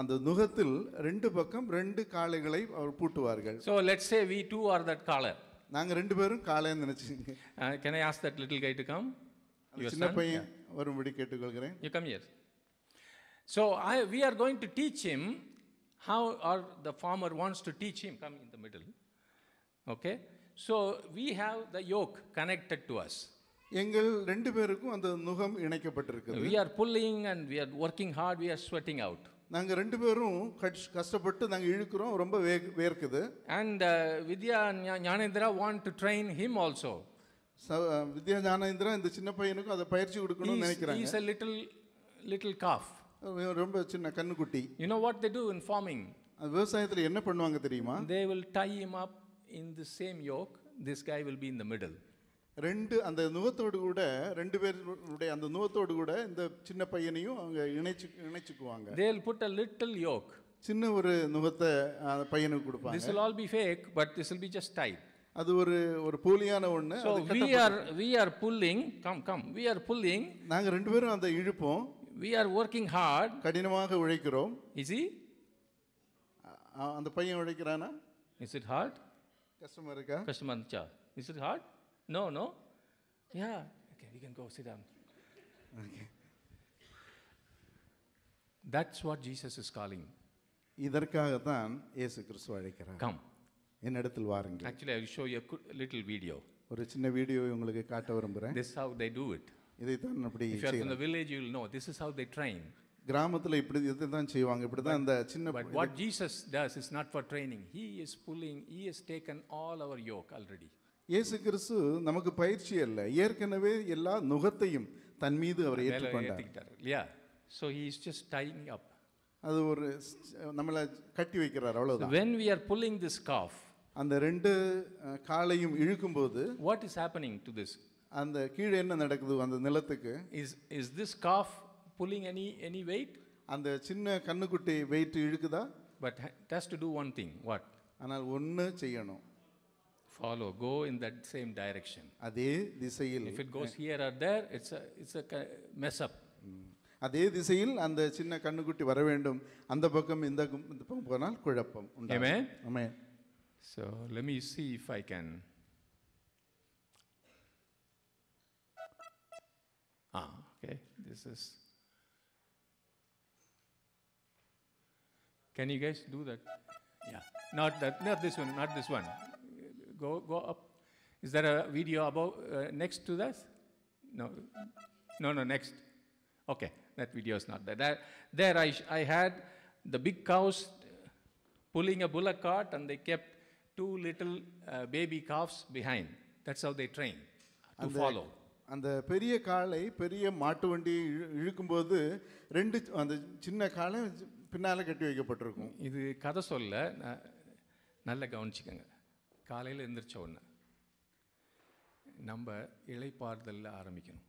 S1: அந்த நுகத்தில் ரெண்டு பக்கம் ரெண்டு காளைகளை அவர் பூட்டுவார்கள் so let's say we two are that collar நாங்கள் ரெண்டு பேரும் காளைன்னு நினச்சிங்க can I ask that little kid to come சின்ன பையன் வரும்படி
S2: கேட்டுக்கொள்கிறேன் you come here so I we are going to teach him how or the farmer wants to teach him come in the middle okay so we have the yoke connected to us
S1: எங்கள் ரெண்டு பேருக்கும் அந்த முகம் இணைக்கப்பட்டிருக்கு we
S2: are pulling and we are working hard we are sweating out
S1: நாங்கள் ரெண்டு பேரும் கஷ்டப்பட்டு நாங்கள் இழுக்குறோம் ரொம்ப வே வேர்க்குது and uh, Vidya Gnanendra want to train him also Vidya Gnanendra இந்த சின்ன பையனுக்கும் அதை பயிற்சி கொடுக்கணும்னு நினைக்கிறாங்க is a little little calf ரொம்ப சின்ன கண்ணுக்குட்டி you what they do in farming விவசாயத்தில் என்ன பண்ணுவாங்க தெரியுமா they will tie him up in the same yoke this guy will be இன் தி ரெண்டு அந்த நுகத்தோடு கூட ரெண்டு பேருடைய அந்த நுகத்தோடு கூட இந்த சின்ன பையனையும் அவங்க இணைச்சு இணைச்சுக்குவாங்க they will put a little yoke சின்ன ஒரு நுகத்தை பையனுக்கு கொடுப்பாங்க this will all be fake but this will be just tied அது ஒரு ஒரு போலியான ஒன்று so we are we are pulling come come we are pulling நாங்கள் ரெண்டு பேரும் அந்த இழுப்போம் வி ஆர் ஒர்க்கிங் ஹார்ட் கடினமாக உழைக்கிறோம் இசி அந்த பையன் உழைக்கிறானா இஸ் இட் ஹார்ட் கஷ்டமாக இருக்கா கஷ்டமாக இருந்துச்சா is it hard no no yeah okay we can go see தான் okay that's what Jesus is calling இதற்காக தான் ஏசு கிறிஸ்துவ அழைக்கிறார் கம் என்னிடத்தில் வாருங்க
S2: actually I show a little video
S1: ஒரு சின்ன வீடியோ உங்களுக்கு காட்ட விரும்புகிறேன் this how they do it இதை தான் அப்படி in the
S2: village you will know this is how they train
S1: கிராமத்தில் இப்படி இது தான் செய்வாங்க இப்படி தான் இந்த சின்ன but what Jesus
S2: does is not for training he is pulling he is taken all our yoke already
S1: இயேசு கிறிஸ்து நமக்கு பயிற்சி அல்ல ஏற்கனவே எல்லா நுகத்தையும் தன் மீது அவர் ஏற்றுக்கொண்டார் இல்லையா so he is just tying up அது ஒரு நம்மளை கட்டி வைக்கிறார் அவ்வளோ when we are pulling this calf அந்த ரெண்டு காலையும் இழுக்கும்போது what is happening to this அந்த கீழே என்ன நடக்குது அந்த நிலத்துக்கு is is this calf pulling any any weight அந்த சின்ன கண்ணுக்குட்டி வெயிட் இழுக்குதா but does to do one thing what ஆனால் ஒன்று செய்யணும் follow go in that same direction அதே திசையில் if it goes
S2: here or there it's it's a mess up
S1: அதே திசையில் அந்த சின்ன கண்ணுக்குட்டி வர வேண்டும் அந்த பக்கம் இந்த பக்கம் போனால் குழப்பம் உண்டு
S2: So let me see if I can. Ah, okay, this is. Can you guys do that? Yeah. Not that, not this one, not this one. Go, go up. Is there a video about uh, next to this? No, no, no, next. Okay, that video is not there. That, there I, I had the big cows pulling a bullock cart and they kept two little baby calves behind that's how they train
S1: to follow அந்த பெரிய காலை பெரிய மாட்டு வண்டியை இழுக்கும்போது ரெண்டு அந்த சின்ன காலை பின்னால் கட்டி வைக்கப்பட்டிருக்கும் இது கதை சொல்ல நல்லா கவனிச்சிக்கோங்க காலையில் எழுந்திரிச்ச
S2: உடனே நம்ம இலைப்பாறுதலில் ஆரம்பிக்கணும்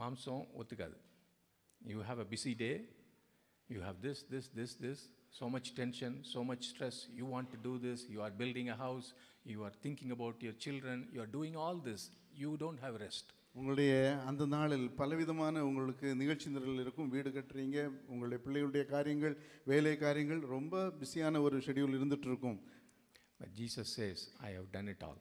S2: மாம்சம் ஒத்துக்காது you have a busy day you have this this this this so much tension, so much stress. You want to do this, you are building a house, you are thinking about your children, you are doing all this. You don't have rest.
S1: உங்களுடைய அந்த நாளில் பலவிதமான உங்களுக்கு நிகழ்ச்சி நிரல் இருக்கும் வீடு கட்டுறீங்க உங்களுடைய பிள்ளைகளுடைய காரியங்கள் வேலை காரியங்கள் ரொம்ப பிஸியான ஒரு ஷெடியூல் இருந்துட்டு இருக்கும் Jesus says I have done it all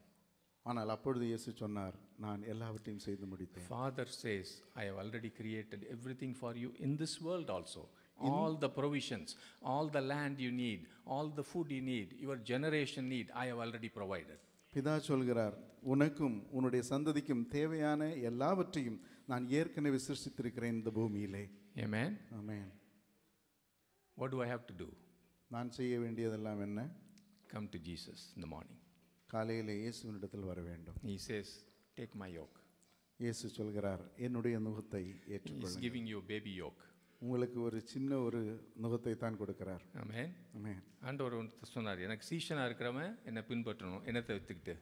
S1: ஆனால் அப்பொழுது இயேசு சொன்னார் நான் எல்லாவற்றையும் செய்து முடித்தேன் father says
S2: I have already created everything for you in this world also all the provisions, all the land you need, all the food you need, your generation need, I have already provided.
S1: பிதா சொல்கிறார் உனக்கும் உன்னுடைய சந்ததிக்கும் தேவையான எல்லாவற்றையும் நான் ஏற்கனவே சிருஷ்டித்திருக்கிறேன் இந்த பூமியிலே Amen. Amen. What do I have to do? நான் செய்ய வேண்டியதெல்லாம் என்ன Come to Jesus in the morning. காலையிலே வர வேண்டும் He says, Take my yoke. இயேசு சொல்கிறார் என்னுடைய நுகத்தை He is ஏற்றுக்கொள்ளுங்கள்
S2: giving you a baby yoke.
S1: உங்களுக்கு ஒரு சின்ன ஒரு நுகத்தை தான் கொடுக்கிறார் ஆமே ஆமே
S2: ஆண்டவர் ஒன்று சொன்னார் எனக்கு சீஷனாக இருக்கிறவன் என்னை பின்பற்றணும் என்னை தவிர்த்துக்கிட்டு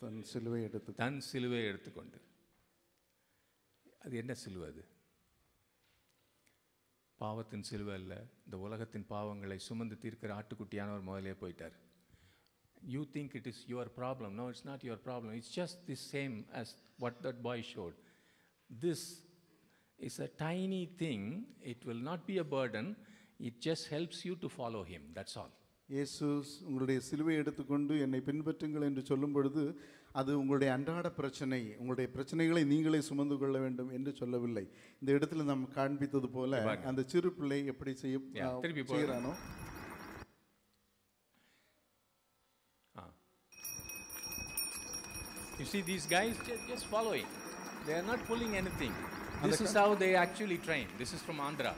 S2: தன் சிலுவை எடுத்து தன் சிலுவை எடுத்துக்கொண்டு அது என்ன சிலுவை அது பாவத்தின் சிலுவை இல்லை இந்த உலகத்தின் பாவங்களை சுமந்து தீர்க்கிற ஆட்டுக்குட்டியானவர் முதலே போயிட்டார் you think it is your problem no it's not your problem it's just the same as what that boy showed this is a tiny thing. It will not be a burden. It just helps you to follow Him. That's all.
S1: இயேசு உங்களுடைய சிலுவை எடுத்துக்கொண்டு என்னை பின்பற்றுங்கள் என்று சொல்லும் பொழுது அது உங்களுடைய அன்றாட பிரச்சனை உங்களுடைய பிரச்சனைகளை நீங்களே சுமந்து கொள்ள வேண்டும் என்று சொல்லவில்லை இந்த இடத்துல நாம் காண்பித்தது போல அந்த சிறு பிள்ளை எப்படி போகிறானோ
S2: You see, these guys just, just following. They are not pulling anything. This is how they actually train this is from Andhra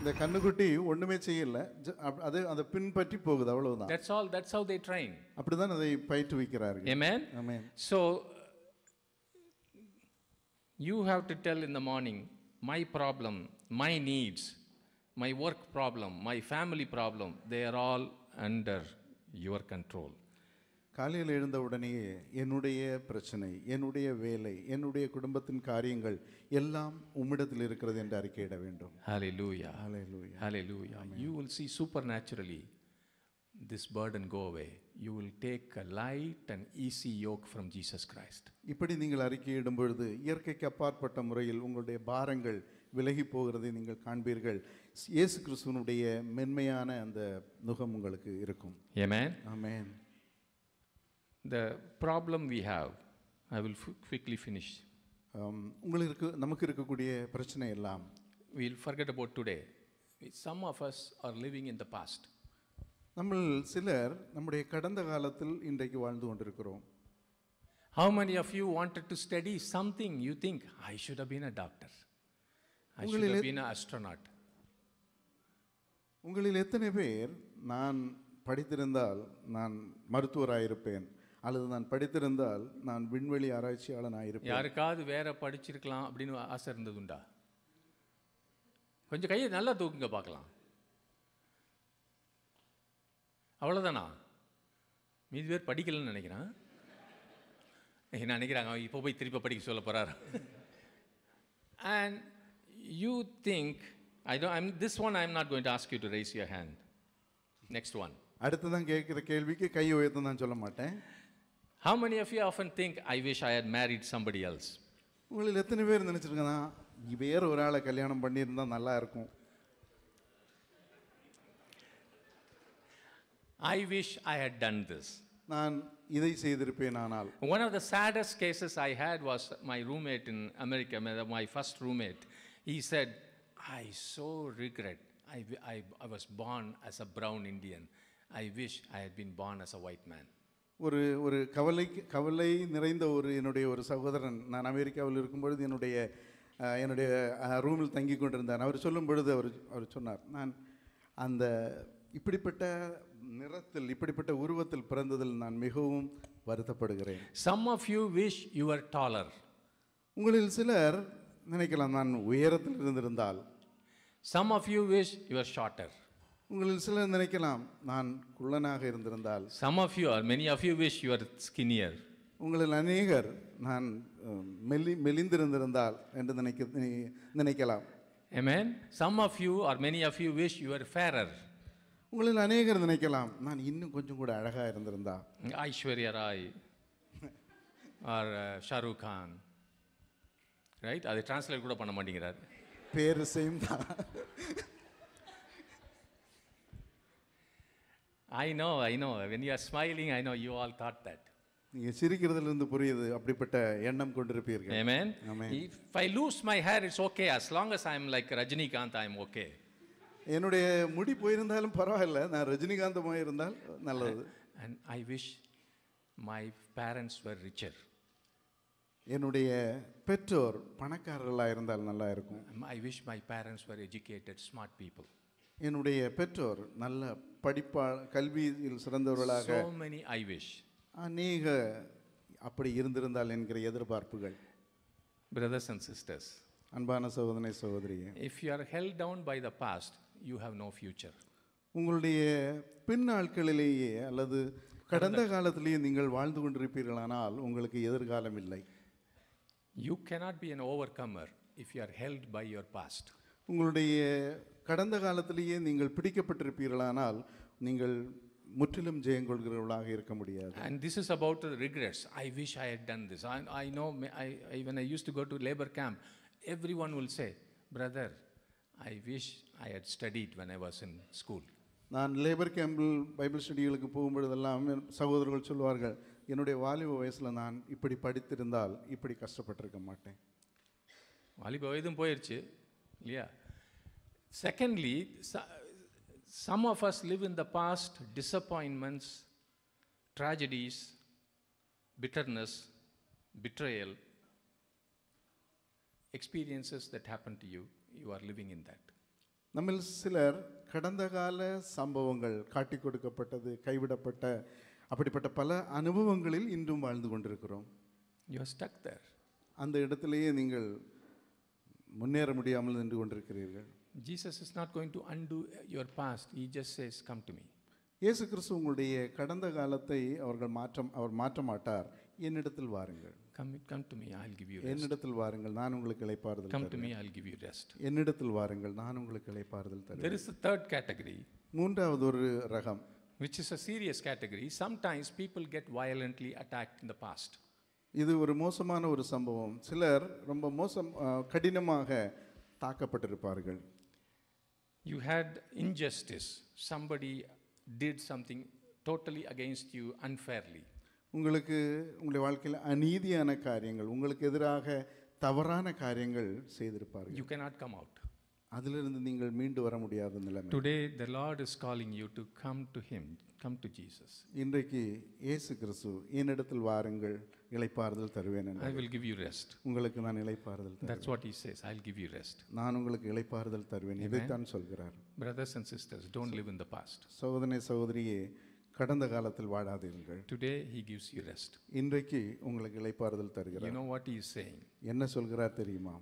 S1: இந்த கண்ணுக்குட்டி ஒண்ணுமே செய்யல அது அதை பின்பற்றி போகுது அவ்வளவுதான்
S2: that's all that's how they train
S1: அப்படிதான் அதை பயிற்றுவிக்கிறார்கள் ஆமென் ஆமென் so you have to tell
S2: in the morning my problem my needs my work problem my family problem they are all under your control
S1: காலையில் எழுந்த உடனேயே என்னுடைய பிரச்சனை என்னுடைய வேலை என்னுடைய குடும்பத்தின் காரியங்கள் எல்லாம் உம்மிடத்தில் இருக்கிறது என்று அறிக்கையிட வேண்டும்
S2: ஹலே hallelujah hallelujah hallelujah you will see supernaturally this burden go away you will take a light and easy yoke from Jesus Christ
S1: இப்படி நீங்கள் அறிக்கையிடும் பொழுது இயற்கைக்கு அப்பாற்பட்ட முறையில் உங்களுடைய பாரங்கள் விலகி போகிறதை நீங்கள் காண்பீர்கள் இயேசு கிறிஸ்துவனுடைய மென்மையான அந்த நுகம் உங்களுக்கு இருக்கும் ஏமேன் ஆமேன் the problem we have I will quickly finish um, உங்களுக்கு நமக்கு இருக்கக்கூடிய பிரச்சனை எல்லாம்
S2: will forget about today some of us are living
S1: in the past நம்ம சிலர் நம்முடைய கடந்த காலத்தில் இன்றைக்கு வாழ்ந்து கொண்டிருக்கிறோம்
S2: how many of you wanted to study something you think I should been a doctor I should been a
S1: உங்களில் எத்தனை பேர் நான் படித்திருந்தால் நான் மருத்துவராயிருப்பேன் அல்லது நான் படித்திருந்தால் நான் விண்வெளி ஆராய்ச்சியாளன் ஆயிருப்பேன்
S2: யாருக்காவது வேற படிச்சிருக்கலாம் அப்படின்னு ஆசை இருந்ததுண்டா கொஞ்சம் கையை நல்லா தூக்குங்க பார்க்கலாம் அவ்வளோதானா மீதி பேர் படிக்கலன்னு நினைக்கிறான் என்ன நினைக்கிறாங்க அவன் இப்போ போய் திருப்பி படிக்க சொல்ல போகிறார் and you think I do I'm this one I am not going to ask you to raise your hand next one
S1: அடுத்ததான் கேட்குற கேள்விக்கு கை உயர்த்தம் தான் சொல்ல மாட்டேன் How many of you often think, I wish I had married somebody
S2: else? I wish I had done this. One of the saddest cases I had was my roommate in America, my first roommate. He said, I so regret, I, I, I was born as a brown Indian. I wish I had been born as a white man.
S1: ஒரு ஒரு கவலைக்கு கவலை நிறைந்த ஒரு என்னுடைய ஒரு சகோதரன் நான் அமெரிக்காவில் இருக்கும்பொழுது என்னுடைய என்னுடைய ரூமில் தங்கி கொண்டிருந்தார் அவர் சொல்லும் பொழுது அவர் அவர் சொன்னார் நான் அந்த இப்படிப்பட்ட நிறத்தில் இப்படிப்பட்ட உருவத்தில் பிறந்ததில் நான் மிகவும் வருத்தப்படுகிறேன் some of you wish your taller உங்களில் சிலர் நினைக்கலாம் நான் உயரத்தில் இருந்திருந்தால் some of you wish your shorter உங்களில் சிலர் நினைக்கலாம் நான் குள்ளனாக இருந்திருந்தால் some of you are many
S2: of you wish your skinnier
S1: உங்களில் அநேகர் நான் மெலி மெலிந்திருந்திருந்தால் என்று நினைக்க நினைக்கலாம்
S2: amen some of you are many of you wish your fairer
S1: உங்களில் அநேகர் நினைக்கலாம் நான் இன்னும் கொஞ்சம் கூட அழகாக இருந்திருந்தா
S2: ஐஸ்வர்யா ராய் ஆர் ஷாருக் கான் ரைட் அதை டிரான்ஸ்லேட் கூட பண்ண மாட்டேங்கிறார்
S1: பேர் சேம் தான்
S2: I know I know when you are smiling I know you all thought that
S1: நீங்கள் சிரிக்கிறதுலேருந்து புரியுது அப்படிப்பட்ட எண்ணம் கொண்டிருப்பீர்கள் amen
S2: if I lose my hair it's okay as long as I am like Rajinikanth I am okay
S1: என்னுடைய முடி போயிருந்தாலும் பரவாயில்ல நான் ரஜினிகாந்த் போயிருந்தால் நல்லது and I wish my
S2: parents were richer
S1: என்னுடைய பெற்றோர் பணக்காரர்களாக இருந்தால் நல்லா இருக்கும்
S2: ஐ wish my parents were educated smart people
S1: என்னுடைய பெற்றோர் நல்ல படிப்பா கல்வியில் சிறந்தவர்களாக அநேக அப்படி இருந்திருந்தால் என்கிற எதிர்பார்ப்புகள் பிரதர்ஸ் அண்ட் சிஸ்டர்ஸ் அன்பான சகோதரனை சகோதரியே
S2: if you are held down by the past you have no future
S1: உங்களுடைய பின் நாட்களிலேயே அல்லது கடந்த காலத்திலேயே நீங்கள் வாழ்ந்து கொண்டிருப்பீர்களானால் உங்களுக்கு எதிர்காலம் இல்லை
S2: you cannot be an overcomer if you are held by your past
S1: உங்களுடைய கடந்த காலத்திலேயே நீங்கள் பிடிக்கப்பட்டிருப்பீர்களானால் நீங்கள் முற்றிலும் ஜெயம் கொள்கிறவர்களாக இருக்க முடியாது and
S2: this is about regrets I wish I had done this I I know I I when I used to go to labour camp every one will say brother I wish I had studied when I was in school
S1: நான் labour கேம்பில் Bible ஸ்டடிகளுக்கு போகும்பொழுதெல்லாம் சகோதரர்கள் சொல்வார்கள் என்னுடைய வாலிப வயசில் நான் இப்படி படித்திருந்தால் இப்படி கஷ்டப்பட்டிருக்க மாட்டேன்
S2: வாலிப வயதும் போயிடுச்சு இல்லையா Secondly, some of us live in the past disappointments, tragedies, bitterness, betrayal, experiences that happen to you. You are living in that.
S1: நம்மில் சிலர் கடந்த கால சம்பவங்கள் காட்டி கொடுக்கப்பட்டது கைவிடப்பட்ட அப்படிப்பட்ட பல அனுபவங்களில் இன்றும் வாழ்ந்து கொண்டிருக்கிறோம் யூ ஸ்டக் தேர் அந்த இடத்திலேயே நீங்கள் முன்னேற முடியாமல் நின்று கொண்டிருக்கிறீர்கள்
S2: Jesus is not going to undo your past he just
S1: says come to me இயேசு கிறிஸ்து உங்களுடைய கடந்த காலத்தை அவர்கள் மாற்றம் அவர் மாற்ற மாட்டார் என்னிடத்தில் வாருங்கள் come come to me I'll give you என்னிடத்தில் வாருங்கள் நான் உங்களுக்கு இளைப்பாறுதல் come to me
S2: I'll give you rest
S1: என்னிடத்தில் வாருங்கள் நான் உங்களுக்கு இளைப்பாறுதல் தருவேன் there is
S2: a third category
S1: மூன்றாவது ஒரு ரகம்
S2: which is a serious category sometimes people get violently attack in the past
S1: இது ஒரு மோசமான ஒரு சம்பவம் சிலர் ரொம்ப மோசம் கடினமாக தாக்கப்பட்டிருப்பார்கள்
S2: you had injustice. Somebody did something totally against you unfairly.
S1: உங்களுக்கு உங்களுடைய வாழ்க்கையில் அநீதியான காரியங்கள் உங்களுக்கு எதிராக தவறான காரியங்கள் செய்திருப்பார்கள் யூ கேனாட் கம் அவுட் அதிலிருந்து நீங்கள் மீண்டு வர முடியாத நிலைமை
S2: today the Lord is calling you to come to him come to Jesus
S1: இன்றைக்கு இயேசு கிறிஸ்து என்னிடத்தில் வாருங்கள் இளைப்பாறுதல் தருவேன் I will give you rest உங்களுக்கு நான் இளைப்பாறுதல் that's what he says
S2: I will give you rest
S1: நான் உங்களுக்கு இளைப்பாறுதல் தருவேன் தான் சொல்கிறார்
S2: brothers and sisters don't live in the
S1: past சகோதரனே சகோதரியே கடந்த காலத்தில் வாழாதீர்கள்
S2: today he gives you rest
S1: இன்றைக்கு உங்களுக்கு இளைப்பாறுதல் தருகிறார் you know
S2: what is saying
S1: என்ன சொல்கிறார் தெரியுமா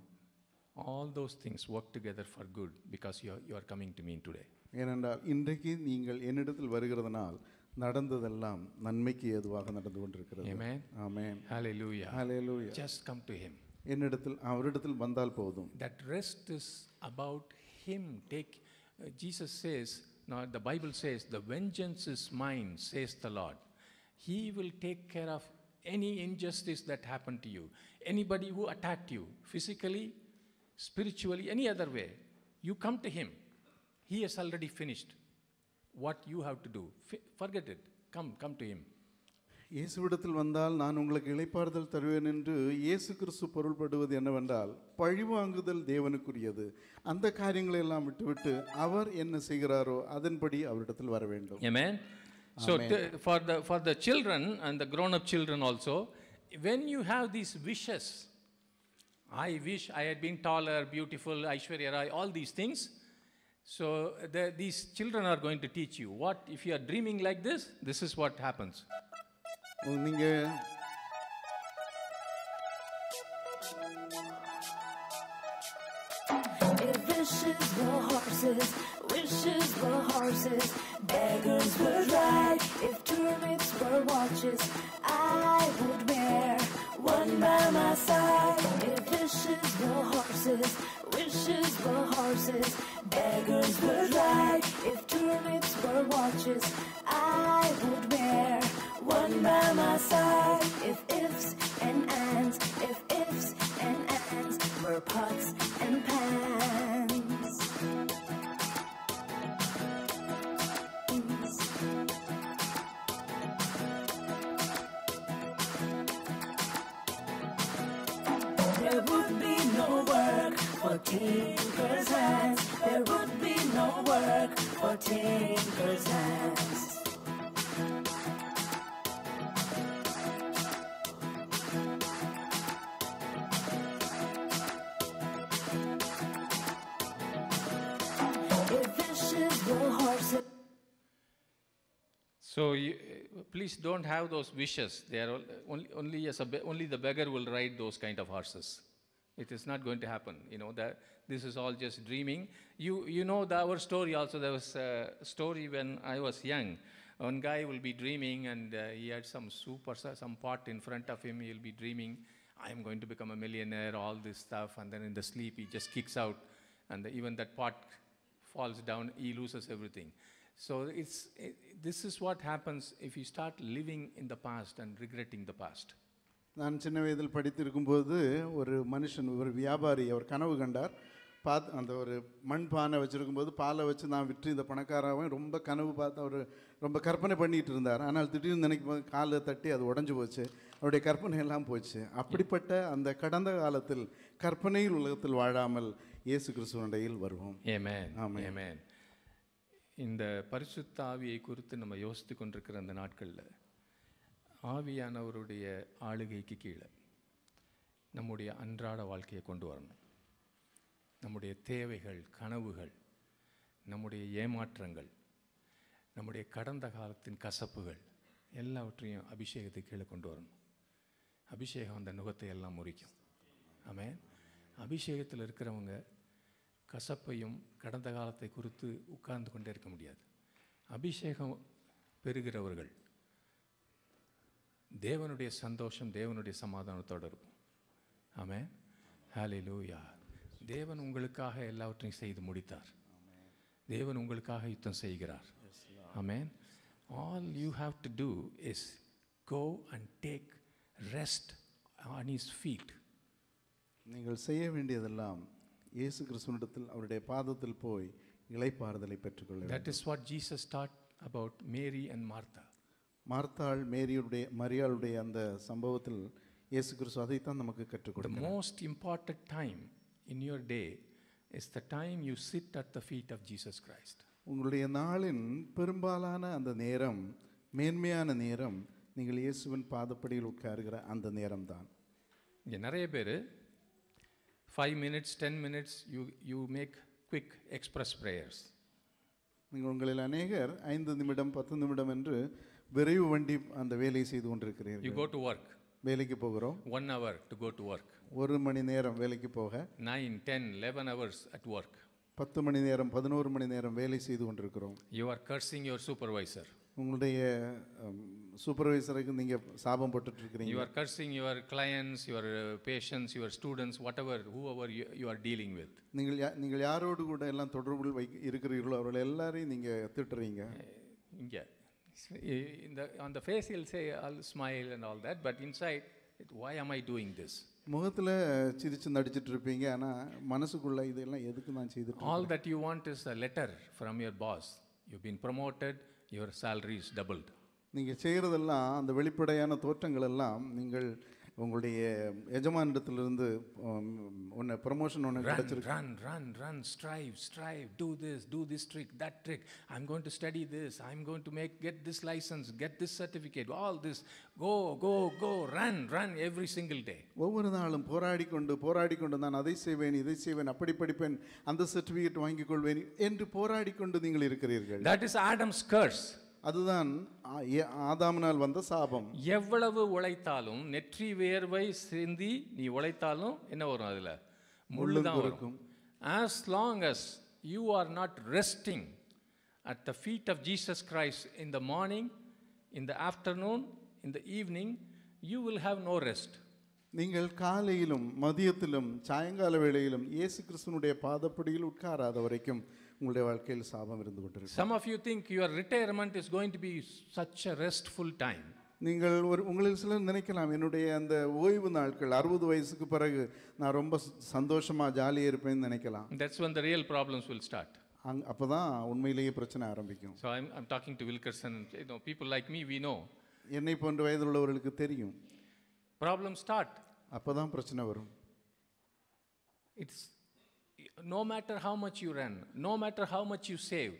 S2: all those things work together for good because you you are coming to me today
S1: ஏனென்றால் இன்றைக்கு நீங்கள் என்னிடத்தில் வருகிறதுனால் நடந்ததெல்லாம் நன்மைக்கு ஏதுவாக நடந்து கொண்டிருக்கிறது ஆமென் Amen. Hallelujah. Hallelujah. just come to him என்னிடத்தில் அவரிடத்தில் வந்தால் போதும்
S2: that rest is about him take uh, jesus says now the bible says the vengeance is mine says the lord he will take care of any injustice that happened to you anybody who attacked you physically spiritually any other way you come to him he has already finished what you have to do forget it come come to him
S1: இயேசுவிடத்தில் வந்தால் நான் உங்களுக்கு இழைப்பாறுதல் தருவேன் என்று இயேசு கிறிஸ்து பொருள்படுவது என்னவென்றால் பழிவாங்குதல் தேவனுக்குரியது அந்த காரியங்களை எல்லாம் விட்டுவிட்டு அவர் என்ன செய்கிறாரோ அதன்படி அவரிடத்தில் வர வேண்டும் amen so
S2: for the for the children and the grown up children also when you have these wishes I wish I had been taller beautiful Aishwarya Rai all these things So the, these children are going to teach you what, if you are dreaming like this, this is what happens. Oh, wishes horses, wishes horses, beggars If turnips were watches, I would win
S1: one by my side.
S2: If wishes were horses, wishes were horses, beggars were right. If turnips were watches, I would wear
S1: one by my side.
S2: If ifs and ands, if ifs and ands were pots
S1: and pans.
S2: tinker's hands, there would be no work for tinker's
S1: hands.
S2: So you, eh, please don't have those wishes. They are eh, only, only, only the beggar will ride those kind of horses. It is not going to happen. You know that this is all just dreaming. You you know our story also. There was a story when I was young. One guy will be dreaming, and uh, he had some soup or some pot in front of him. He'll be dreaming, I am going to become a millionaire, all this stuff, and then in the sleep he just kicks out, and the, even that pot falls down. He loses everything. So it's it, this is what happens if you start living in the past and regretting the
S1: past. நான் சின்ன வயதில் படித்திருக்கும்போது ஒரு மனுஷன் ஒரு வியாபாரி அவர் கனவு கண்டார் பார்த்து அந்த ஒரு மண் பானை வச்சுருக்கும்போது பாலை வச்சு நான் விற்று இந்த பணக்காரவன் ரொம்ப கனவு பார்த்து அவர் ரொம்ப கற்பனை பண்ணிகிட்டு இருந்தார் ஆனால் திடீர்னு நினைக்கும் காலை தட்டி அது உடஞ்சி போச்சு அவருடைய கற்பனை எல்லாம் போச்சு அப்படிப்பட்ட அந்த கடந்த காலத்தில் கற்பனையில் உலகத்தில் வாழாமல் இயேசு கிறிஸ்துவனுடையில் வருவோம் ஏமே ஆமாம் ஏமே
S2: இந்த பரிசுத்தாவியை குறித்து நம்ம யோசித்து கொண்டிருக்கிற அந்த நாட்களில் ஆவியானவருடைய ஆளுகைக்கு கீழே நம்முடைய அன்றாட வாழ்க்கையை கொண்டு வரணும் நம்முடைய தேவைகள் கனவுகள் நம்முடைய ஏமாற்றங்கள் நம்முடைய கடந்த காலத்தின் கசப்புகள் எல்லாவற்றையும் அபிஷேகத்துக்கு கீழே கொண்டு வரணும் அபிஷேகம் அந்த நுகத்தை எல்லாம் முறிக்கும் ஆமே அபிஷேகத்தில் இருக்கிறவங்க கசப்பையும் கடந்த காலத்தை குறித்து உட்கார்ந்து கொண்டே இருக்க முடியாது அபிஷேகம் பெறுகிறவர்கள் தேவனுடைய சந்தோஷம் தேவனுடைய சமாதானத்தோடு இருக்கும் ஆமே ஹாலி லூயா தேவன் உங்களுக்காக எல்லாவற்றையும் செய்து முடித்தார் தேவன் உங்களுக்காக யுத்தம் செய்கிறார் ஆமேன் all you have to do is go and take
S1: rest on his feet நீங்கள் செய்ய வேண்டியதெல்லாம் இயேசு கிறிஸ்துவனிடத்தில் அவருடைய பாதத்தில் போய் இலைப்பாறுதலை பெற்றுக்கொள்ள that
S2: is what Jesus
S1: started about Mary and Martha மார்த்தாள் மேரியுடைய மரியாளுடைய அந்த சம்பவத்தில் இயேசு கிறிஸ்து அதைத்தான் நமக்கு கற்றுக் கொடுக்கும்
S2: most important time in your day is the time you sit at the feet of Jesus Christ
S1: உங்களுடைய நாளின் பெரும்பாலான அந்த நேரம் மேன்மையான நேரம் நீங்கள் இயேசுவின் பாதப்படியில் உட்காருகிற அந்த நேரம் தான்
S2: இங்கே நிறைய பேர் five minutes ten minutes you you make quick express prayers
S1: நீங்கள் உங்களில் அநேகர் ஐந்து நிமிடம் பத்து நிமிடம் என்று விரைவு வண்டி அந்த வேலையை செய்து கொண்டிருக்கிறீர்கள் யூ கோ டு ஒர்க் வேலைக்கு போகிறோம் one hour to go to work ஒரு மணி நேரம் வேலைக்கு போக
S2: nine ten eleven hours at work
S1: பத்து மணி நேரம் பதினோரு மணி நேரம் வேலை செய்து கொண்டிருக்கிறோம்
S2: you are cursing your supervisor
S1: உங்களுடைய um, சூப்பர்வைசருக்கு uh, நீங்கள் சாபம் போட்டுட்டு இருக்கிறீங்க you are
S2: cursing your clients your patients your students whatever whoever you are dealing with
S1: நீங்கள் நீங்கள் யாரோடு கூட எல்லாம் தொடர்பு வை இருக்கிறீர்களோ அவர்கள் எல்லாரையும் நீங்கள் திட்டுறீங்க
S2: இங்கே in the, on the face he'll say i'll smile and all that but inside it, why am i doing this
S1: முகத்தில் சிரிச்சு நடிச்சிட்டு இருப்பீங்க ஆனால் மனசுக்குள்ள இதெல்லாம் எதுக்கு நான் செய்து all
S2: that you want is a letter from your boss you been promoted your salary is doubled
S1: நீங்கள் செய்கிறதெல்லாம் அந்த வெளிப்படையான தோற்றங்கள் எல்லாம் நீங்கள் உங்களுடைய எஜமானிடத்திலிருந்து ஒன்று ப்ரமோஷன் ஒன்று கிடச்சிருக்கு run
S2: run run strive strive do this do this trick that trick I'm am to study this I am to make get this licence get this certificate all this go go go run run every single day
S1: ஒவ்வொரு நாளும் போராடி கொண்டு போராடி கொண்டு நான் அதை செய்வேன் இதை செய்வேன் அப்படி படிப்பேன் அந்த சர்டிஃபிகேட் வாங்கிக் கொள்வேன் என்று போராடி கொண்டு நீங்கள் இருக்கிறீர்கள் தட் இஸ் ஆடம்ஸ் கர்ஸ் அதுதான் ஆதாமினால் வந்த சாபம்
S2: எவ்வளவு உழைத்தாலும் நெற்றி வேர்வை சிந்தி நீ உழைத்தாலும் என்ன வரும் அதில் முள்ளு தான் இருக்கும் as long as you are not resting at the feet of Jesus Christ in the morning in the afternoon in the evening you will have no rest
S1: நீங்கள் காலையிலும் மதியத்திலும் சாயங்கால வேளையிலும் இயேசு கிறிஸ்துவனுடைய பாதப்படியில் உட்காராத வரைக்கும் உங்களுடைய வாழ்க்கையில் சாபம் இருந்து கொண்டிருக்கு
S2: some of you think your retirement is going to be such a restful time
S1: நீங்கள் ஒரு உங்களில் சிலர் நினைக்கலாம் என்னுடைய அந்த ஓய்வு நாட்கள் அறுபது வயசுக்கு பிறகு நான் ரொம்ப சந்தோஷமாக ஜாலியாக இருப்பேன்னு நினைக்கலாம்
S2: தட்ஸ் வந்த ரியல் ப்ராப்ளம்ஸ் வில் ஸ்டார்ட்
S1: அங் அப்போ தான் உண்மையிலேயே பிரச்சனை ஆரம்பிக்கும்
S2: so I'm I'm talking to Wilkerson people like me we know
S1: என்னை போன்ற வயதில் உள்ளவர்களுக்கு தெரியும் ப்ராப்ளம் ஸ்டார்ட் அப்போ தான் பிரச்சனை வரும் it's
S2: no matter how much you run, no matter how much you save,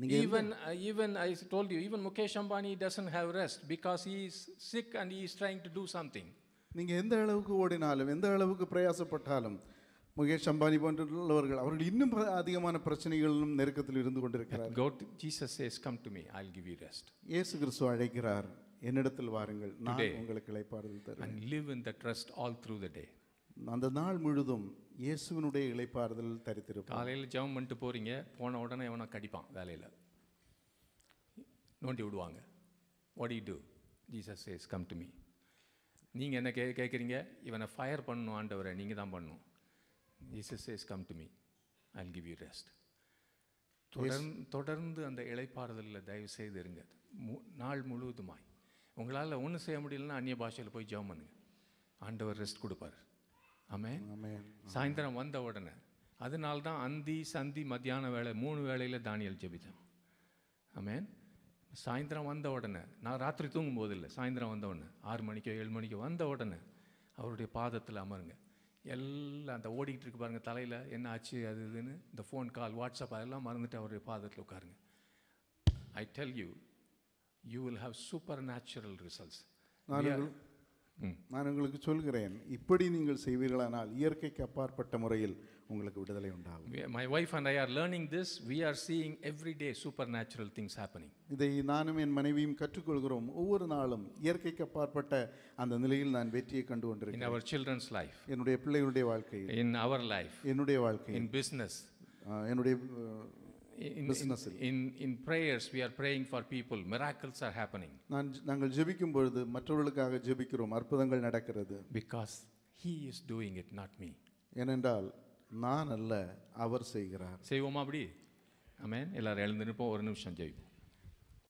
S2: even, uh, even I told you, even Mukesh Ambani doesn't have rest because he is sick and he is trying to do
S1: something. நீங்கள் எந்த அளவுக்கு ஓடினாலும் எந்த அளவுக்கு பிரயாசப்பட்டாலும் முகேஷ் அம்பானி போன்றவர்கள் அவர்கள் இன்னும் அதிகமான பிரச்சனைகளிலும் நெருக்கத்தில் இருந்து கொண்டிருக்கிறார் அழைக்கிறார் என்னிடத்தில் வாருங்கள் the உங்களுக்கு இழைப்பாடு அந்த நாள் முழுதும் இயேசுவனுடைய இழைப்பாறுதல் தரித்திருப்பார்
S2: காலையில் ஜெபம் பண்ணிட்டு போகிறீங்க போன உடனே எவனை கடிப்பான் வேலையில் நோண்டி விடுவாங்க what you do Jesus is come to me நீங்கள் என்ன கே கேட்குறீங்க இவனை ஃபயர் பண்ணணும் ஆண்டவரை நீங்கள் தான் பண்ணணும் Jesus is come to me I give you rest தொடர் தொடர்ந்து அந்த இழைப்பாறுதலில் தயவு செய்து இருங்க மு நாள் முழுவதுமாய் உங்களால் ஒன்றும் செய்ய முடியலன்னா அந்நிய பாஷையில் போய் ஜெபம் பண்ணுங்க ஆண்டவர் ரெஸ்ட் கொடுப்பார் ஆமே சாயந்தரம் வந்த உடனே அதனால தான் அந்தி சந்தி மத்தியான வேலை மூணு வேளையில் தானியல் ஜெபித்தான் ஆமே சாயந்தரம் வந்த உடனே நான் ராத்திரி தூங்கும் போது இல்லை சாயந்தரம் வந்த உடனே ஆறு மணிக்கோ ஏழு மணிக்கோ வந்த உடனே அவருடைய பாதத்தில் அமருங்க எல்லாம் அந்த ஓடிக்கிட்டு இருக்கு பாருங்கள் தலையில் என்ன ஆச்சு அது இதுன்னு இந்த ஃபோன் கால் வாட்ஸ்அப் அதெல்லாம் மறந்துட்டு அவருடைய பாதத்தில் உட்காருங்க I tell you you will have supernatural results
S1: நான் உங்களுக்கு சொல்கிறேன் இப்படி நீங்கள் செய்வீர்களானால் இயற்கைக்கு அப்பாற்பட்ட முறையில் உங்களுக்கு விடுதலை உண்டாகும்
S2: my wife and I are learning this we are seeing every day supernatural things
S1: happening இதை நானும் என் மனைவியும் கற்றுக்கொள்கிறோம் ஒவ்வொரு நாளும் இயற்கைக்கு அப்பாற்பட்ட அந்த நிலையில் நான் வெற்றியை கண்டு கொண்டிருக்கிறேன் அவர் சில்ட்ரன்ஸ் லைஃப் என்னுடைய பிள்ளைகளுடைய வாழ்க்கை இன் அவர் லைஃப் என்னுடைய வாழ்க்கை இன் பிஸ்னஸ் என்னுடைய in, business in, in
S2: prayers, we are praying for people. Miracles are happening
S1: நான் நாங்கள் ஜெபிக்கும் பொழுது மற்றவர்களுக்காக ஜெபிக்கிறோம் அற்புதங்கள் நடக்கிறது because He is doing it, not me. ஏனென்றால் நான் அல்ல அவர் செய்கிறார்
S2: செய்வோமா அப்படி ஆமென் எல்லாரும் எழுந்து நிற்போம் ஒரு நிமிஷம் ஜெபிப்போம்